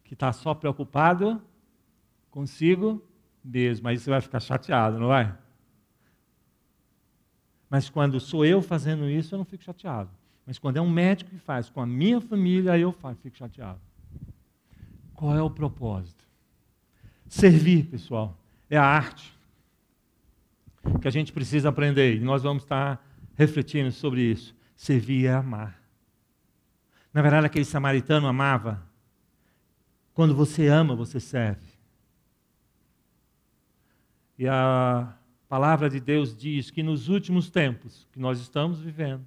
que está só preocupado consigo mesmo. Aí você vai ficar chateado, não vai? Mas quando sou eu fazendo isso, eu não fico chateado. Mas quando é um médico que faz com a minha família, aí eu faço, fico chateado. Qual é o propósito? Servir, pessoal, é a arte que a gente precisa aprender. E nós vamos estar refletindo sobre isso. Servir é amar. Na verdade, aquele samaritano amava. Quando você ama, você serve. E a palavra de Deus diz que nos últimos tempos que nós estamos vivendo,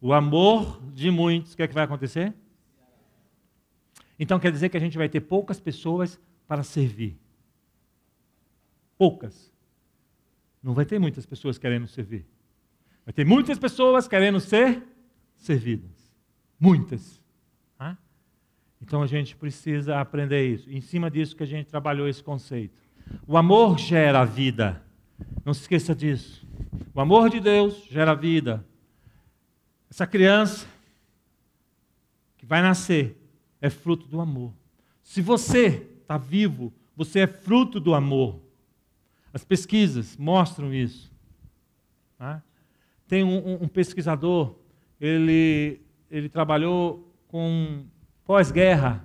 o amor de muitos, o que é que vai acontecer? Então quer dizer que a gente vai ter poucas pessoas para servir. Poucas. Não vai ter muitas pessoas querendo servir. Vai ter muitas pessoas querendo ser servidas. Muitas. Então a gente precisa aprender isso. Em cima disso que a gente trabalhou esse conceito. O amor gera vida. Não se esqueça disso. O amor de Deus gera vida. Essa criança que vai nascer é fruto do amor. Se você está vivo, você é fruto do amor. As pesquisas mostram isso. Tá? Tem um, um, pesquisador, ele, ele trabalhou com pós-guerra.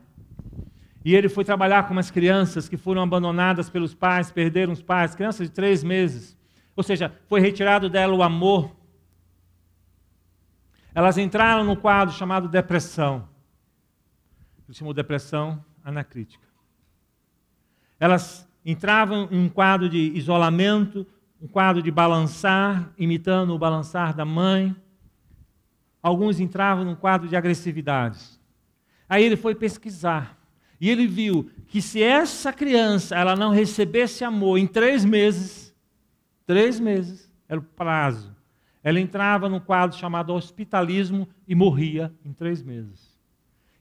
E ele foi trabalhar com umas crianças que foram abandonadas pelos pais, perderam os pais, crianças de três meses. Ou seja, foi retirado dela o amor, elas entraram no quadro chamado depressão. Ele chamou depressão anacrítica. Elas entravam em um quadro de isolamento, um quadro de balançar, imitando o balançar da mãe. Alguns entravam num quadro de agressividades. Aí ele foi pesquisar e ele viu que se essa criança ela não recebesse amor em três meses, três meses era o prazo ela entrava num quadro chamado hospitalismo e morria em três meses.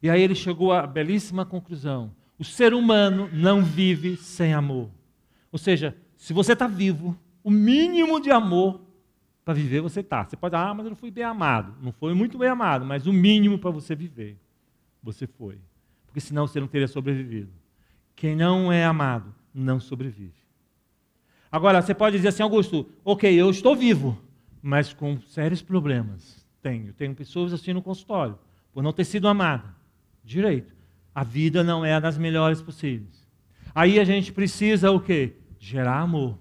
E aí ele chegou à belíssima conclusão: o ser humano não vive sem amor. Ou seja, se você está vivo, o mínimo de amor para viver você está. Você pode, ah, mas eu não fui bem amado. Não foi muito bem amado, mas o mínimo para você viver, você foi. Porque senão você não teria sobrevivido. Quem não é amado não sobrevive. Agora, você pode dizer assim, Augusto, ok, eu estou vivo mas com sérios problemas. Tenho. Tenho pessoas assim no consultório, por não ter sido amada. Direito. A vida não é das melhores possíveis. Aí a gente precisa o quê? Gerar amor.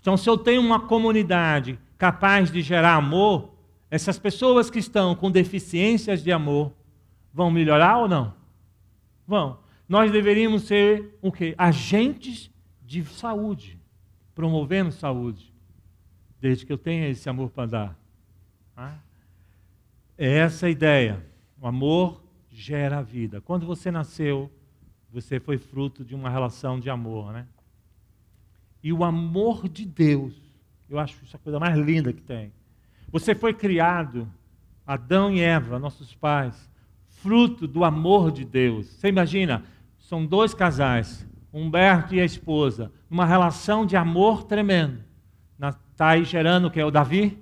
Então, se eu tenho uma comunidade capaz de gerar amor, essas pessoas que estão com deficiências de amor vão melhorar ou não? Vão. Nós deveríamos ser o quê? Agentes de saúde, promovendo saúde desde que eu tenha esse amor para dar. É essa a ideia. O amor gera vida. Quando você nasceu, você foi fruto de uma relação de amor, né? E o amor de Deus, eu acho isso a coisa mais linda que tem. Você foi criado, Adão e Eva, nossos pais, fruto do amor de Deus. Você imagina, são dois casais, Humberto e a esposa, numa relação de amor tremendo. Está aí gerando que é o Davi?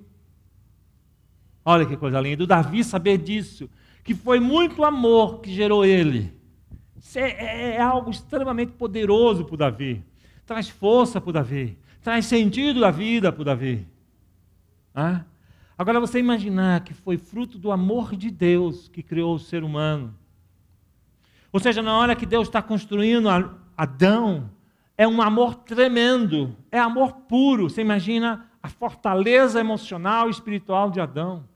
Olha que coisa linda. O Davi saber disso, que foi muito amor que gerou ele. É, é, é algo extremamente poderoso para o Davi. Traz força para o Davi. Traz sentido da vida para o Davi. Agora você imaginar que foi fruto do amor de Deus que criou o ser humano. Ou seja, na hora que Deus está construindo Adão, é um amor tremendo, é amor puro. Você imagina a fortaleza emocional e espiritual de Adão.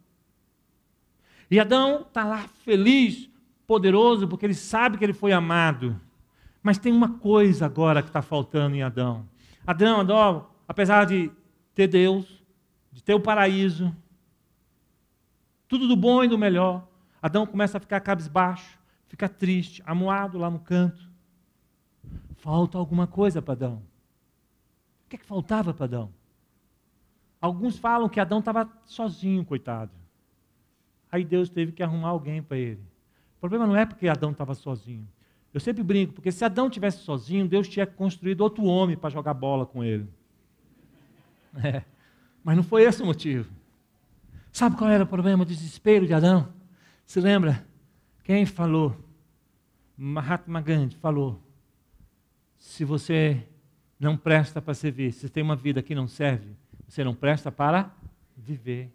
E Adão está lá feliz, poderoso, porque ele sabe que ele foi amado. Mas tem uma coisa agora que está faltando em Adão. Adão, Adão, apesar de ter Deus, de ter o paraíso, tudo do bom e do melhor, Adão começa a ficar cabisbaixo, fica triste, amuado lá no canto. Falta alguma coisa para Adão. O que, é que faltava para Adão? Alguns falam que Adão estava sozinho, coitado. Aí Deus teve que arrumar alguém para ele. O problema não é porque Adão estava sozinho. Eu sempre brinco, porque se Adão tivesse sozinho, Deus tinha construído outro homem para jogar bola com ele. [LAUGHS] É. Mas não foi esse o motivo. Sabe qual era o problema? O desespero de Adão. Se lembra? Quem falou? Mahatma Gandhi falou: se você não presta para servir, se tem uma vida que não serve, você não presta para viver.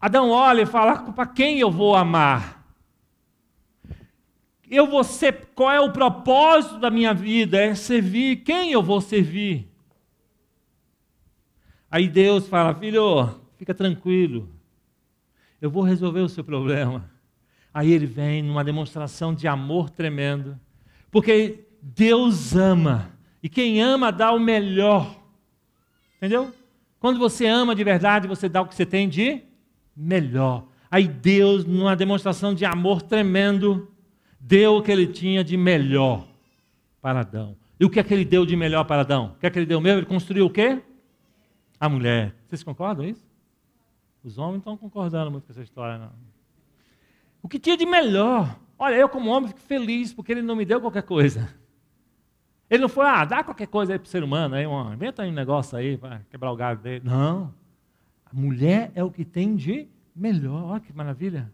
Adão olha e fala: para quem eu vou amar? Eu vou ser, qual é o propósito da minha vida? É servir. Quem eu vou servir? Aí Deus fala: filho, fica tranquilo, eu vou resolver o seu problema. Aí ele vem numa demonstração de amor tremendo, porque Deus ama. E quem ama dá o melhor. Entendeu? Quando você ama de verdade, você dá o que você tem de melhor. Aí Deus, numa demonstração de amor tremendo, deu o que ele tinha de melhor para Adão. E o que é que ele deu de melhor para Adão? O que é que ele deu mesmo? Ele construiu o quê? A mulher. Vocês concordam com é isso? Os homens estão concordando muito com essa história, não. O que tinha de melhor? Olha, eu como homem fico feliz porque ele não me deu qualquer coisa. Ele não foi, ah, dá qualquer coisa aí para o ser humano, aí, um, inventa um negócio aí para quebrar o galho dele. Não. A mulher é o que tem de melhor. Olha que maravilha.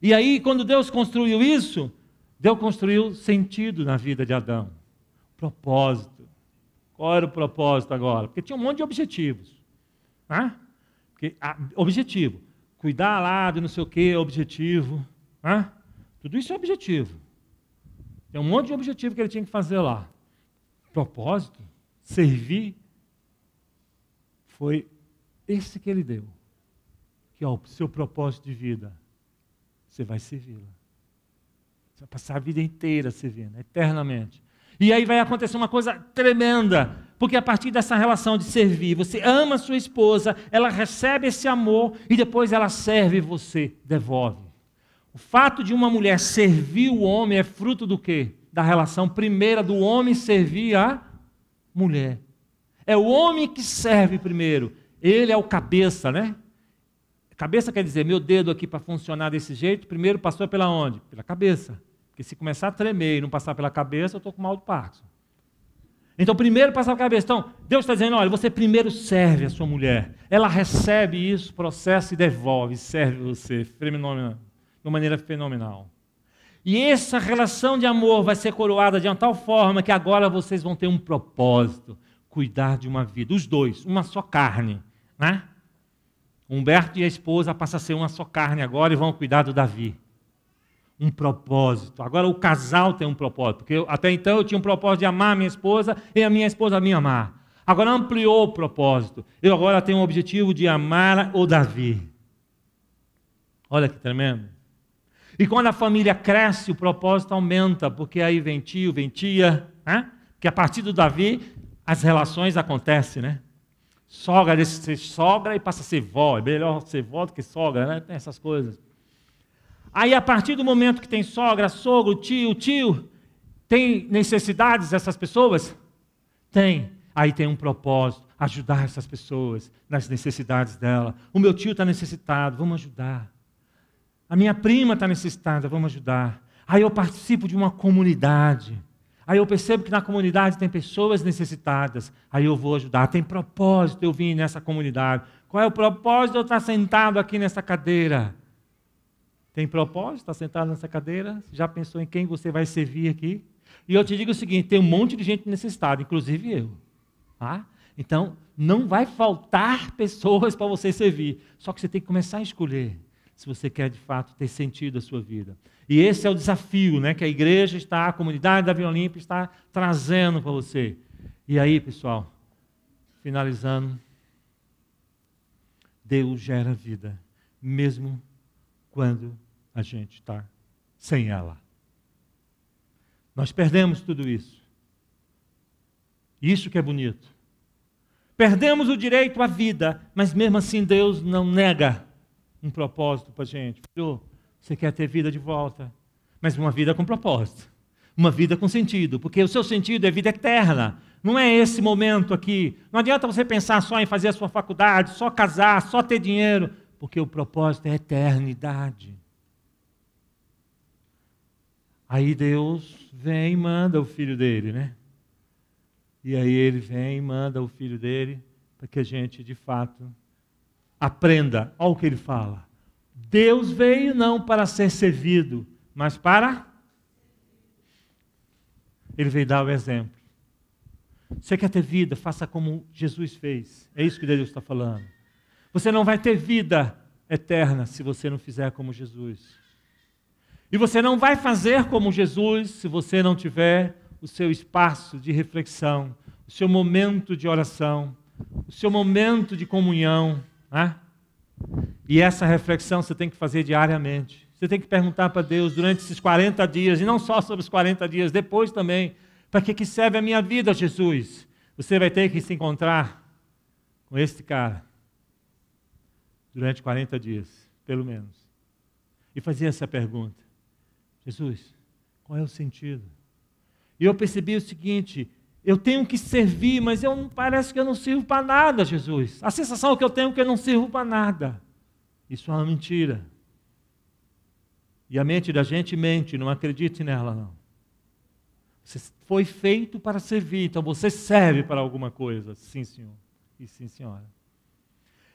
E aí, quando Deus construiu isso, Deus construiu sentido na vida de Adão. Propósito. Qual era o propósito agora? Porque tinha um monte de objetivos. Né? Porque, ah, objetivo. Cuidar lá de não sei o que, objetivo. Né? Tudo isso é objetivo. Tem um monte de objetivo que ele tinha que fazer lá propósito, servir, foi esse que ele deu. Que é o seu propósito de vida. Você vai servi-la. Você vai passar a vida inteira servindo, eternamente. E aí vai acontecer uma coisa tremenda, porque a partir dessa relação de servir, você ama sua esposa, ela recebe esse amor e depois ela serve e você devolve. O fato de uma mulher servir o homem é fruto do quê? da relação primeira do homem servir a mulher. É o homem que serve primeiro. Ele é o cabeça, né? Cabeça quer dizer, meu dedo aqui para funcionar desse jeito, primeiro passou pela onde? Pela cabeça. Porque se começar a tremer e não passar pela cabeça, eu estou com mal de parto. Então, primeiro passar pela cabeça. Então, Deus está dizendo: olha, você primeiro serve a sua mulher. Ela recebe isso, processa e devolve, serve você fenomenal, de maneira fenomenal. E essa relação de amor vai ser coroada de uma tal forma que agora vocês vão ter um propósito: cuidar de uma vida. Os dois, uma só carne. Né? Humberto e a esposa passam a ser uma só carne agora e vão cuidar do Davi. Um propósito. Agora o casal tem um propósito. Porque eu, até então eu tinha um propósito de amar a minha esposa e a minha esposa me amar. Agora ampliou o propósito. Eu agora tenho o objetivo de amar o Davi. Olha que tremendo. E quando a família cresce, o propósito aumenta, porque aí vem tio, vem tia, né? Porque a partir do Davi, as relações acontecem, né? Sogra deixa ser sogra e passa a ser vó. É melhor ser vó do que sogra, né? Tem essas coisas. Aí, a partir do momento que tem sogra, sogro, tio, tio, tem necessidades essas pessoas? Tem. Aí tem um propósito: ajudar essas pessoas nas necessidades dela. O meu tio está necessitado, vamos ajudar. A minha prima está necessitada, vamos ajudar. Aí eu participo de uma comunidade. Aí eu percebo que na comunidade tem pessoas necessitadas. Aí eu vou ajudar. Tem propósito eu vim nessa comunidade. Qual é o propósito de eu estar sentado aqui nessa cadeira? Tem propósito estar sentado nessa cadeira? Já pensou em quem você vai servir aqui? E eu te digo o seguinte: tem um monte de gente necessitada, inclusive eu. Tá? Então, não vai faltar pessoas para você servir. Só que você tem que começar a escolher se você quer de fato ter sentido a sua vida. E esse é o desafio né, que a igreja está, a comunidade da Vila Olímpia está trazendo para você. E aí, pessoal, finalizando, Deus gera vida, mesmo quando a gente está sem ela. Nós perdemos tudo isso. Isso que é bonito. Perdemos o direito à vida, mas mesmo assim Deus não nega um propósito para a gente. Filho, você quer ter vida de volta, mas uma vida com propósito, uma vida com sentido, porque o seu sentido é vida eterna. Não é esse momento aqui. Não adianta você pensar só em fazer a sua faculdade, só casar, só ter dinheiro, porque o propósito é eternidade. Aí Deus vem e manda o filho dele, né? E aí ele vem e manda o filho dele para que a gente, de fato, Aprenda, olha o que ele fala. Deus veio não para ser servido, mas para. Ele veio dar o exemplo. Você quer ter vida? Faça como Jesus fez. É isso que Deus está falando. Você não vai ter vida eterna se você não fizer como Jesus. E você não vai fazer como Jesus se você não tiver o seu espaço de reflexão, o seu momento de oração, o seu momento de comunhão. E essa reflexão você tem que fazer diariamente. Você tem que perguntar para Deus durante esses 40 dias, e não só sobre os 40 dias, depois também, para que, que serve a minha vida, Jesus? Você vai ter que se encontrar com este cara durante 40 dias, pelo menos. E fazer essa pergunta: Jesus, qual é o sentido? E eu percebi o seguinte: eu tenho que servir, mas eu, parece que eu não sirvo para nada, Jesus. A sensação que eu tenho é que eu não sirvo para nada. Isso é uma mentira. E a mente da gente mente, não acredite nela, não. Você foi feito para servir, então você serve para alguma coisa. Sim, senhor. E sim, senhora.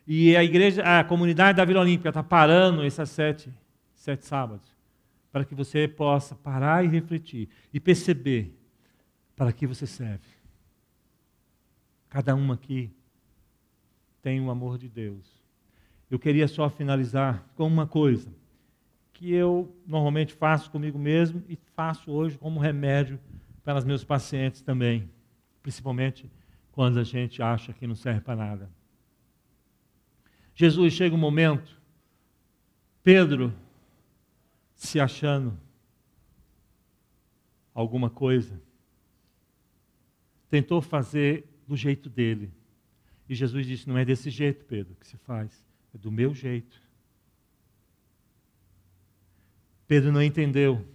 E a igreja, a comunidade da Vila Olímpica está parando esses sete, sete sábados, para que você possa parar e refletir e perceber para que você serve. Cada um aqui tem o amor de Deus. Eu queria só finalizar com uma coisa que eu normalmente faço comigo mesmo e faço hoje como remédio para os meus pacientes também, principalmente quando a gente acha que não serve para nada. Jesus chega um momento, Pedro se achando alguma coisa, tentou fazer do jeito dele. E Jesus disse: Não é desse jeito, Pedro, que se faz, é do meu jeito. Pedro não entendeu,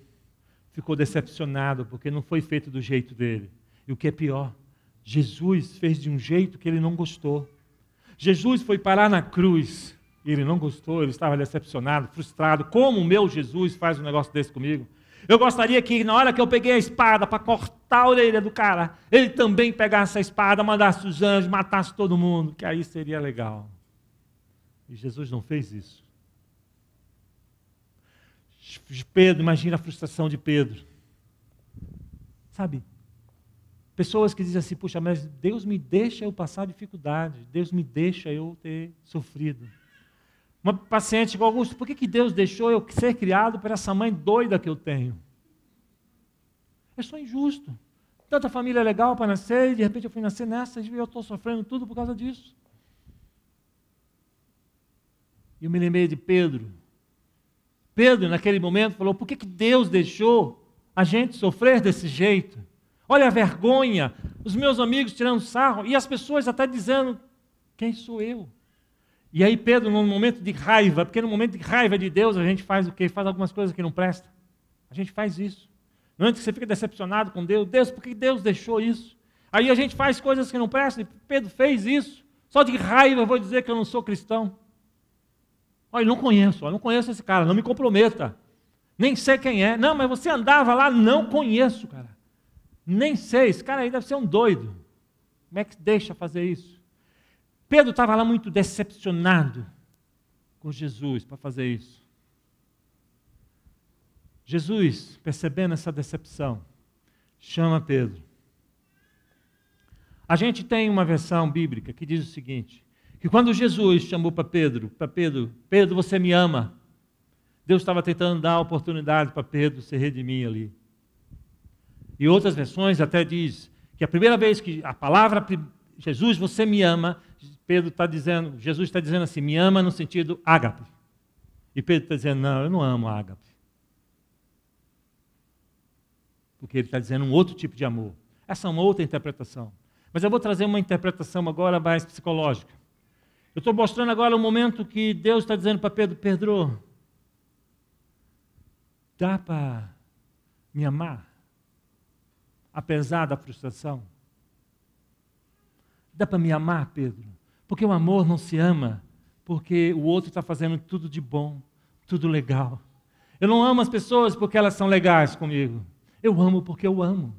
ficou decepcionado, porque não foi feito do jeito dele. E o que é pior, Jesus fez de um jeito que ele não gostou. Jesus foi parar na cruz e ele não gostou, ele estava decepcionado, frustrado. Como o meu Jesus faz um negócio desse comigo? Eu gostaria que na hora que eu peguei a espada para cortar, cortar a orelha do cara, ele também pegasse a espada, mandasse os anjos, matasse todo mundo, que aí seria legal. E Jesus não fez isso. Pedro, imagina a frustração de Pedro. Sabe? Pessoas que dizem assim: puxa, mas Deus me deixa eu passar dificuldade, Deus me deixa eu ter sofrido. Uma paciente igual Augusto, por que, que Deus deixou eu ser criado por essa mãe doida que eu tenho? Eu é sou injusto. Tanta família legal para nascer, e de repente eu fui nascer nessa e eu estou sofrendo tudo por causa disso. E eu me lembrei de Pedro. Pedro, naquele momento, falou: por que, que Deus deixou a gente sofrer desse jeito? Olha a vergonha, os meus amigos tirando sarro e as pessoas até dizendo: quem sou eu? E aí Pedro, num momento de raiva, porque no momento de raiva de Deus a gente faz o quê? Faz algumas coisas que não presta. A gente faz isso. Não que você fica decepcionado com Deus. Deus, por que Deus deixou isso? Aí a gente faz coisas que não prestam. E Pedro fez isso. Só de raiva eu vou dizer que eu não sou cristão. Olha, não conheço, olha, não conheço esse cara, não me comprometa. Nem sei quem é. Não, mas você andava lá, não conheço, cara. Nem sei, esse cara aí deve ser um doido. Como é que deixa fazer isso? Pedro estava lá muito decepcionado com Jesus para fazer isso. Jesus, percebendo essa decepção, chama Pedro. A gente tem uma versão bíblica que diz o seguinte: que quando Jesus chamou para Pedro, para Pedro, Pedro, você me ama. Deus estava tentando dar a oportunidade para Pedro se redimir ali. E outras versões até diz que a primeira vez que a palavra Jesus, você me ama, Pedro está dizendo, Jesus está dizendo assim, me ama no sentido ágape. E Pedro está dizendo, não, eu não amo ágape porque ele está dizendo um outro tipo de amor. Essa é uma outra interpretação. Mas eu vou trazer uma interpretação agora mais psicológica. Eu estou mostrando agora o um momento que Deus está dizendo para Pedro: Pedro, dá para me amar, apesar da frustração? Dá para me amar, Pedro? Porque o amor não se ama, porque o outro está fazendo tudo de bom, tudo legal. Eu não amo as pessoas porque elas são legais comigo. Eu amo porque eu amo.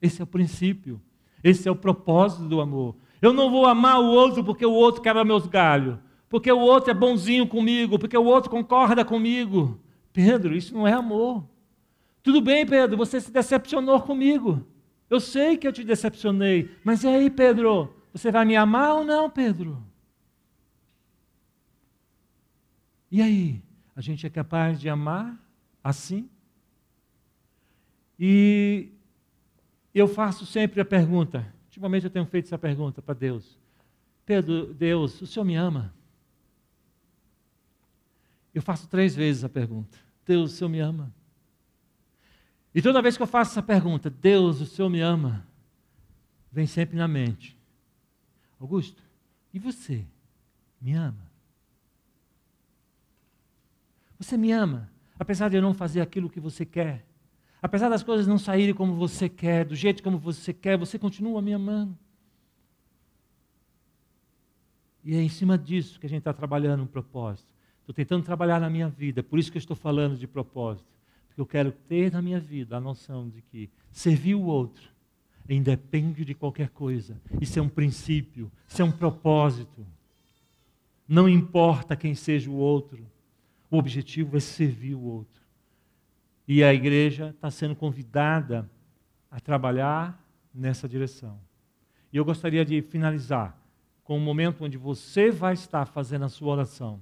Esse é o princípio. Esse é o propósito do amor. Eu não vou amar o outro porque o outro quebra meus galhos, porque o outro é bonzinho comigo, porque o outro concorda comigo. Pedro, isso não é amor. Tudo bem, Pedro, você se decepcionou comigo. Eu sei que eu te decepcionei, mas e aí, Pedro? Você vai me amar ou não, Pedro? E aí? A gente é capaz de amar assim? E eu faço sempre a pergunta, ultimamente eu tenho feito essa pergunta para Deus: Pedro, Deus, o Senhor me ama? Eu faço três vezes a pergunta: Deus, o Senhor me ama? E toda vez que eu faço essa pergunta, Deus, o Senhor me ama, vem sempre na mente: Augusto, e você me ama? Você me ama, apesar de eu não fazer aquilo que você quer. Apesar das coisas não saírem como você quer, do jeito como você quer, você continua me amando. E é em cima disso que a gente está trabalhando um propósito. Estou tentando trabalhar na minha vida, por isso que eu estou falando de propósito. Porque eu quero ter na minha vida a noção de que servir o outro independe de qualquer coisa. Isso é um princípio, isso é um propósito. Não importa quem seja o outro, o objetivo é servir o outro. E a igreja está sendo convidada a trabalhar nessa direção. E eu gostaria de finalizar com um momento onde você vai estar fazendo a sua oração.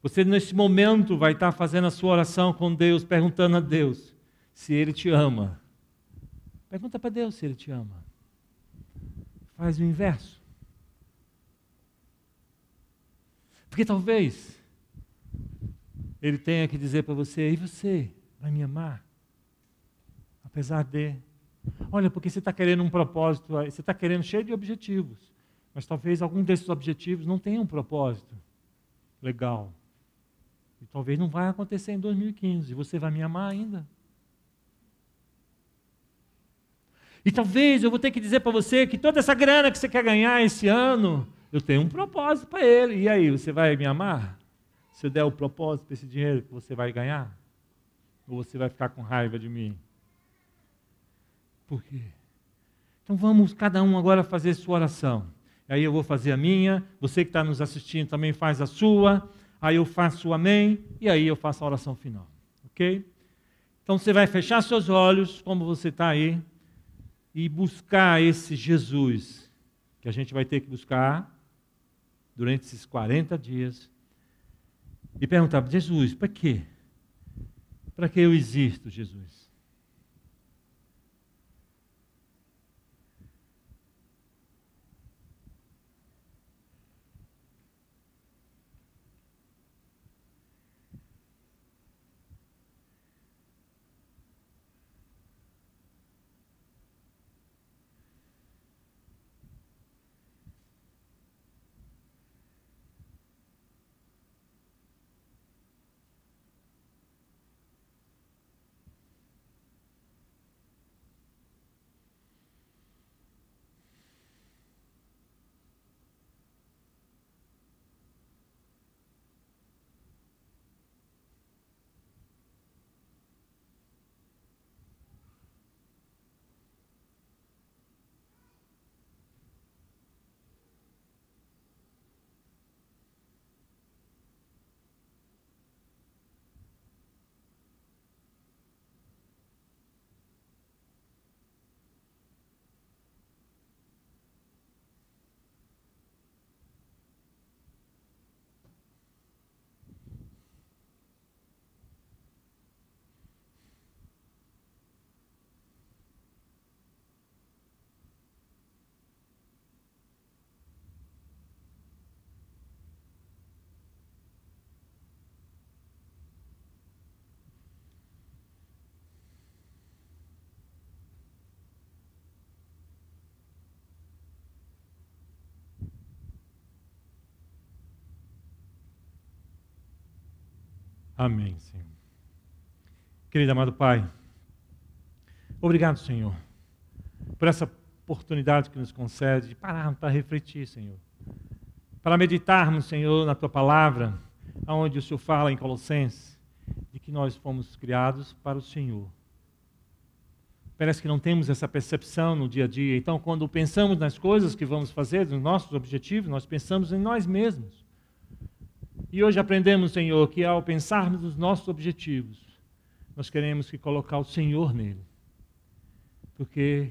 Você, nesse momento, vai estar fazendo a sua oração com Deus, perguntando a Deus se Ele te ama. Pergunta para Deus se Ele te ama. Faz o inverso. Porque talvez Ele tenha que dizer para você: e você? vai me amar? Apesar de. Olha, porque você está querendo um propósito, você está querendo cheio de objetivos, mas talvez algum desses objetivos não tenha um propósito legal. E talvez não vai acontecer em 2015. Você vai me amar ainda? E talvez eu vou ter que dizer para você que toda essa grana que você quer ganhar esse ano, eu tenho um propósito para ele. E aí, você vai me amar? Se eu der o propósito para esse dinheiro que você vai ganhar? ou você vai ficar com raiva de mim? Por quê? Então vamos cada um agora fazer sua oração. Aí eu vou fazer a minha, você que está nos assistindo também faz a sua, aí eu faço o amém, e aí eu faço a oração final. Ok? Então você vai fechar seus olhos, como você está aí, e buscar esse Jesus, que a gente vai ter que buscar durante esses 40 dias, e perguntar: Jesus, para quê? para que eu existo, Jesus. Amém, Senhor. Querido amado Pai, obrigado, Senhor, por essa oportunidade que nos concede de pararmos para refletir, Senhor. Para meditarmos, Senhor, na tua palavra, aonde o Senhor fala em Colossenses, de que nós fomos criados para o Senhor. Parece que não temos essa percepção no dia a dia. Então, quando pensamos nas coisas que vamos fazer, nos nossos objetivos, nós pensamos em nós mesmos. E hoje aprendemos, Senhor, que ao pensarmos nos nossos objetivos, nós queremos que colocar o Senhor nele. Porque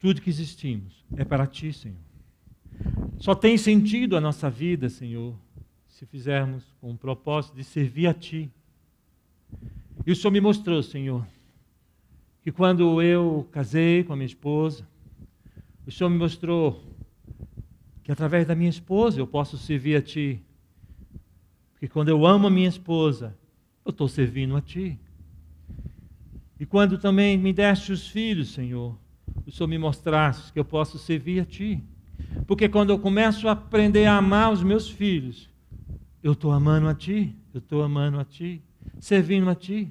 tudo que existimos é para ti, Senhor. Só tem sentido a nossa vida, Senhor, se fizermos com o propósito de servir a ti. E o Senhor me mostrou, Senhor, que quando eu casei com a minha esposa, o Senhor me mostrou que através da minha esposa eu posso servir a ti porque quando eu amo a minha esposa, eu estou servindo a Ti. E quando também me deste os filhos, Senhor, o Senhor me mostraste que eu posso servir a Ti. Porque quando eu começo a aprender a amar os meus filhos, eu estou amando a Ti, eu estou amando a Ti, servindo a Ti.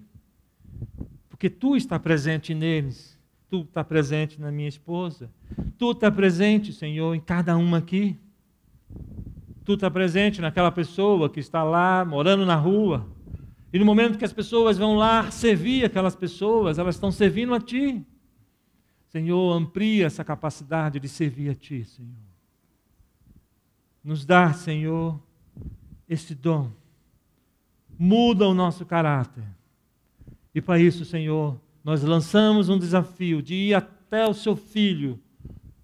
Porque Tu está presente neles, Tu está presente na minha esposa, Tu está presente, Senhor, em cada um aqui tu está presente naquela pessoa que está lá morando na rua. E no momento que as pessoas vão lá servir aquelas pessoas, elas estão servindo a ti. Senhor, amplia essa capacidade de servir a ti, Senhor. Nos dá, Senhor, esse dom. Muda o nosso caráter. E para isso, Senhor, nós lançamos um desafio de ir até o seu filho,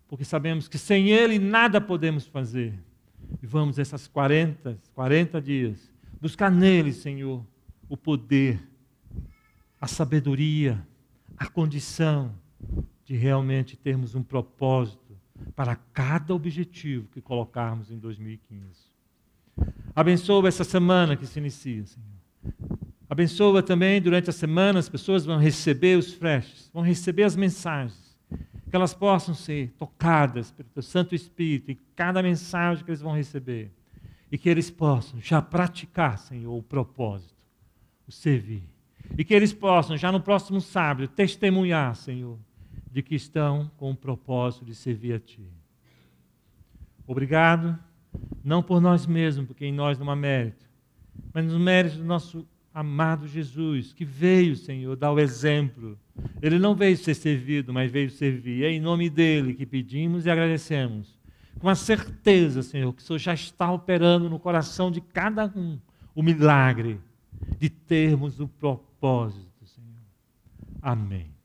porque sabemos que sem ele nada podemos fazer. E vamos essas 40, 40 dias buscar nele, Senhor, o poder, a sabedoria, a condição de realmente termos um propósito para cada objetivo que colocarmos em 2015. Abençoa essa semana que se inicia, Senhor. Abençoa também durante a semana as pessoas vão receber os flashes, vão receber as mensagens que elas possam ser tocadas pelo Santo Espírito em cada mensagem que eles vão receber, e que eles possam já praticar, Senhor, o propósito, o servir, e que eles possam já no próximo sábado testemunhar, Senhor, de que estão com o propósito de servir a Ti. Obrigado, não por nós mesmos, porque em nós não há mérito, mas nos méritos do nosso amado Jesus, que veio, Senhor, dar o exemplo ele não veio ser servido, mas veio servir. É em nome dele que pedimos e agradecemos. Com a certeza, Senhor, que o Senhor já está operando no coração de cada um o milagre de termos o propósito, Senhor. Amém.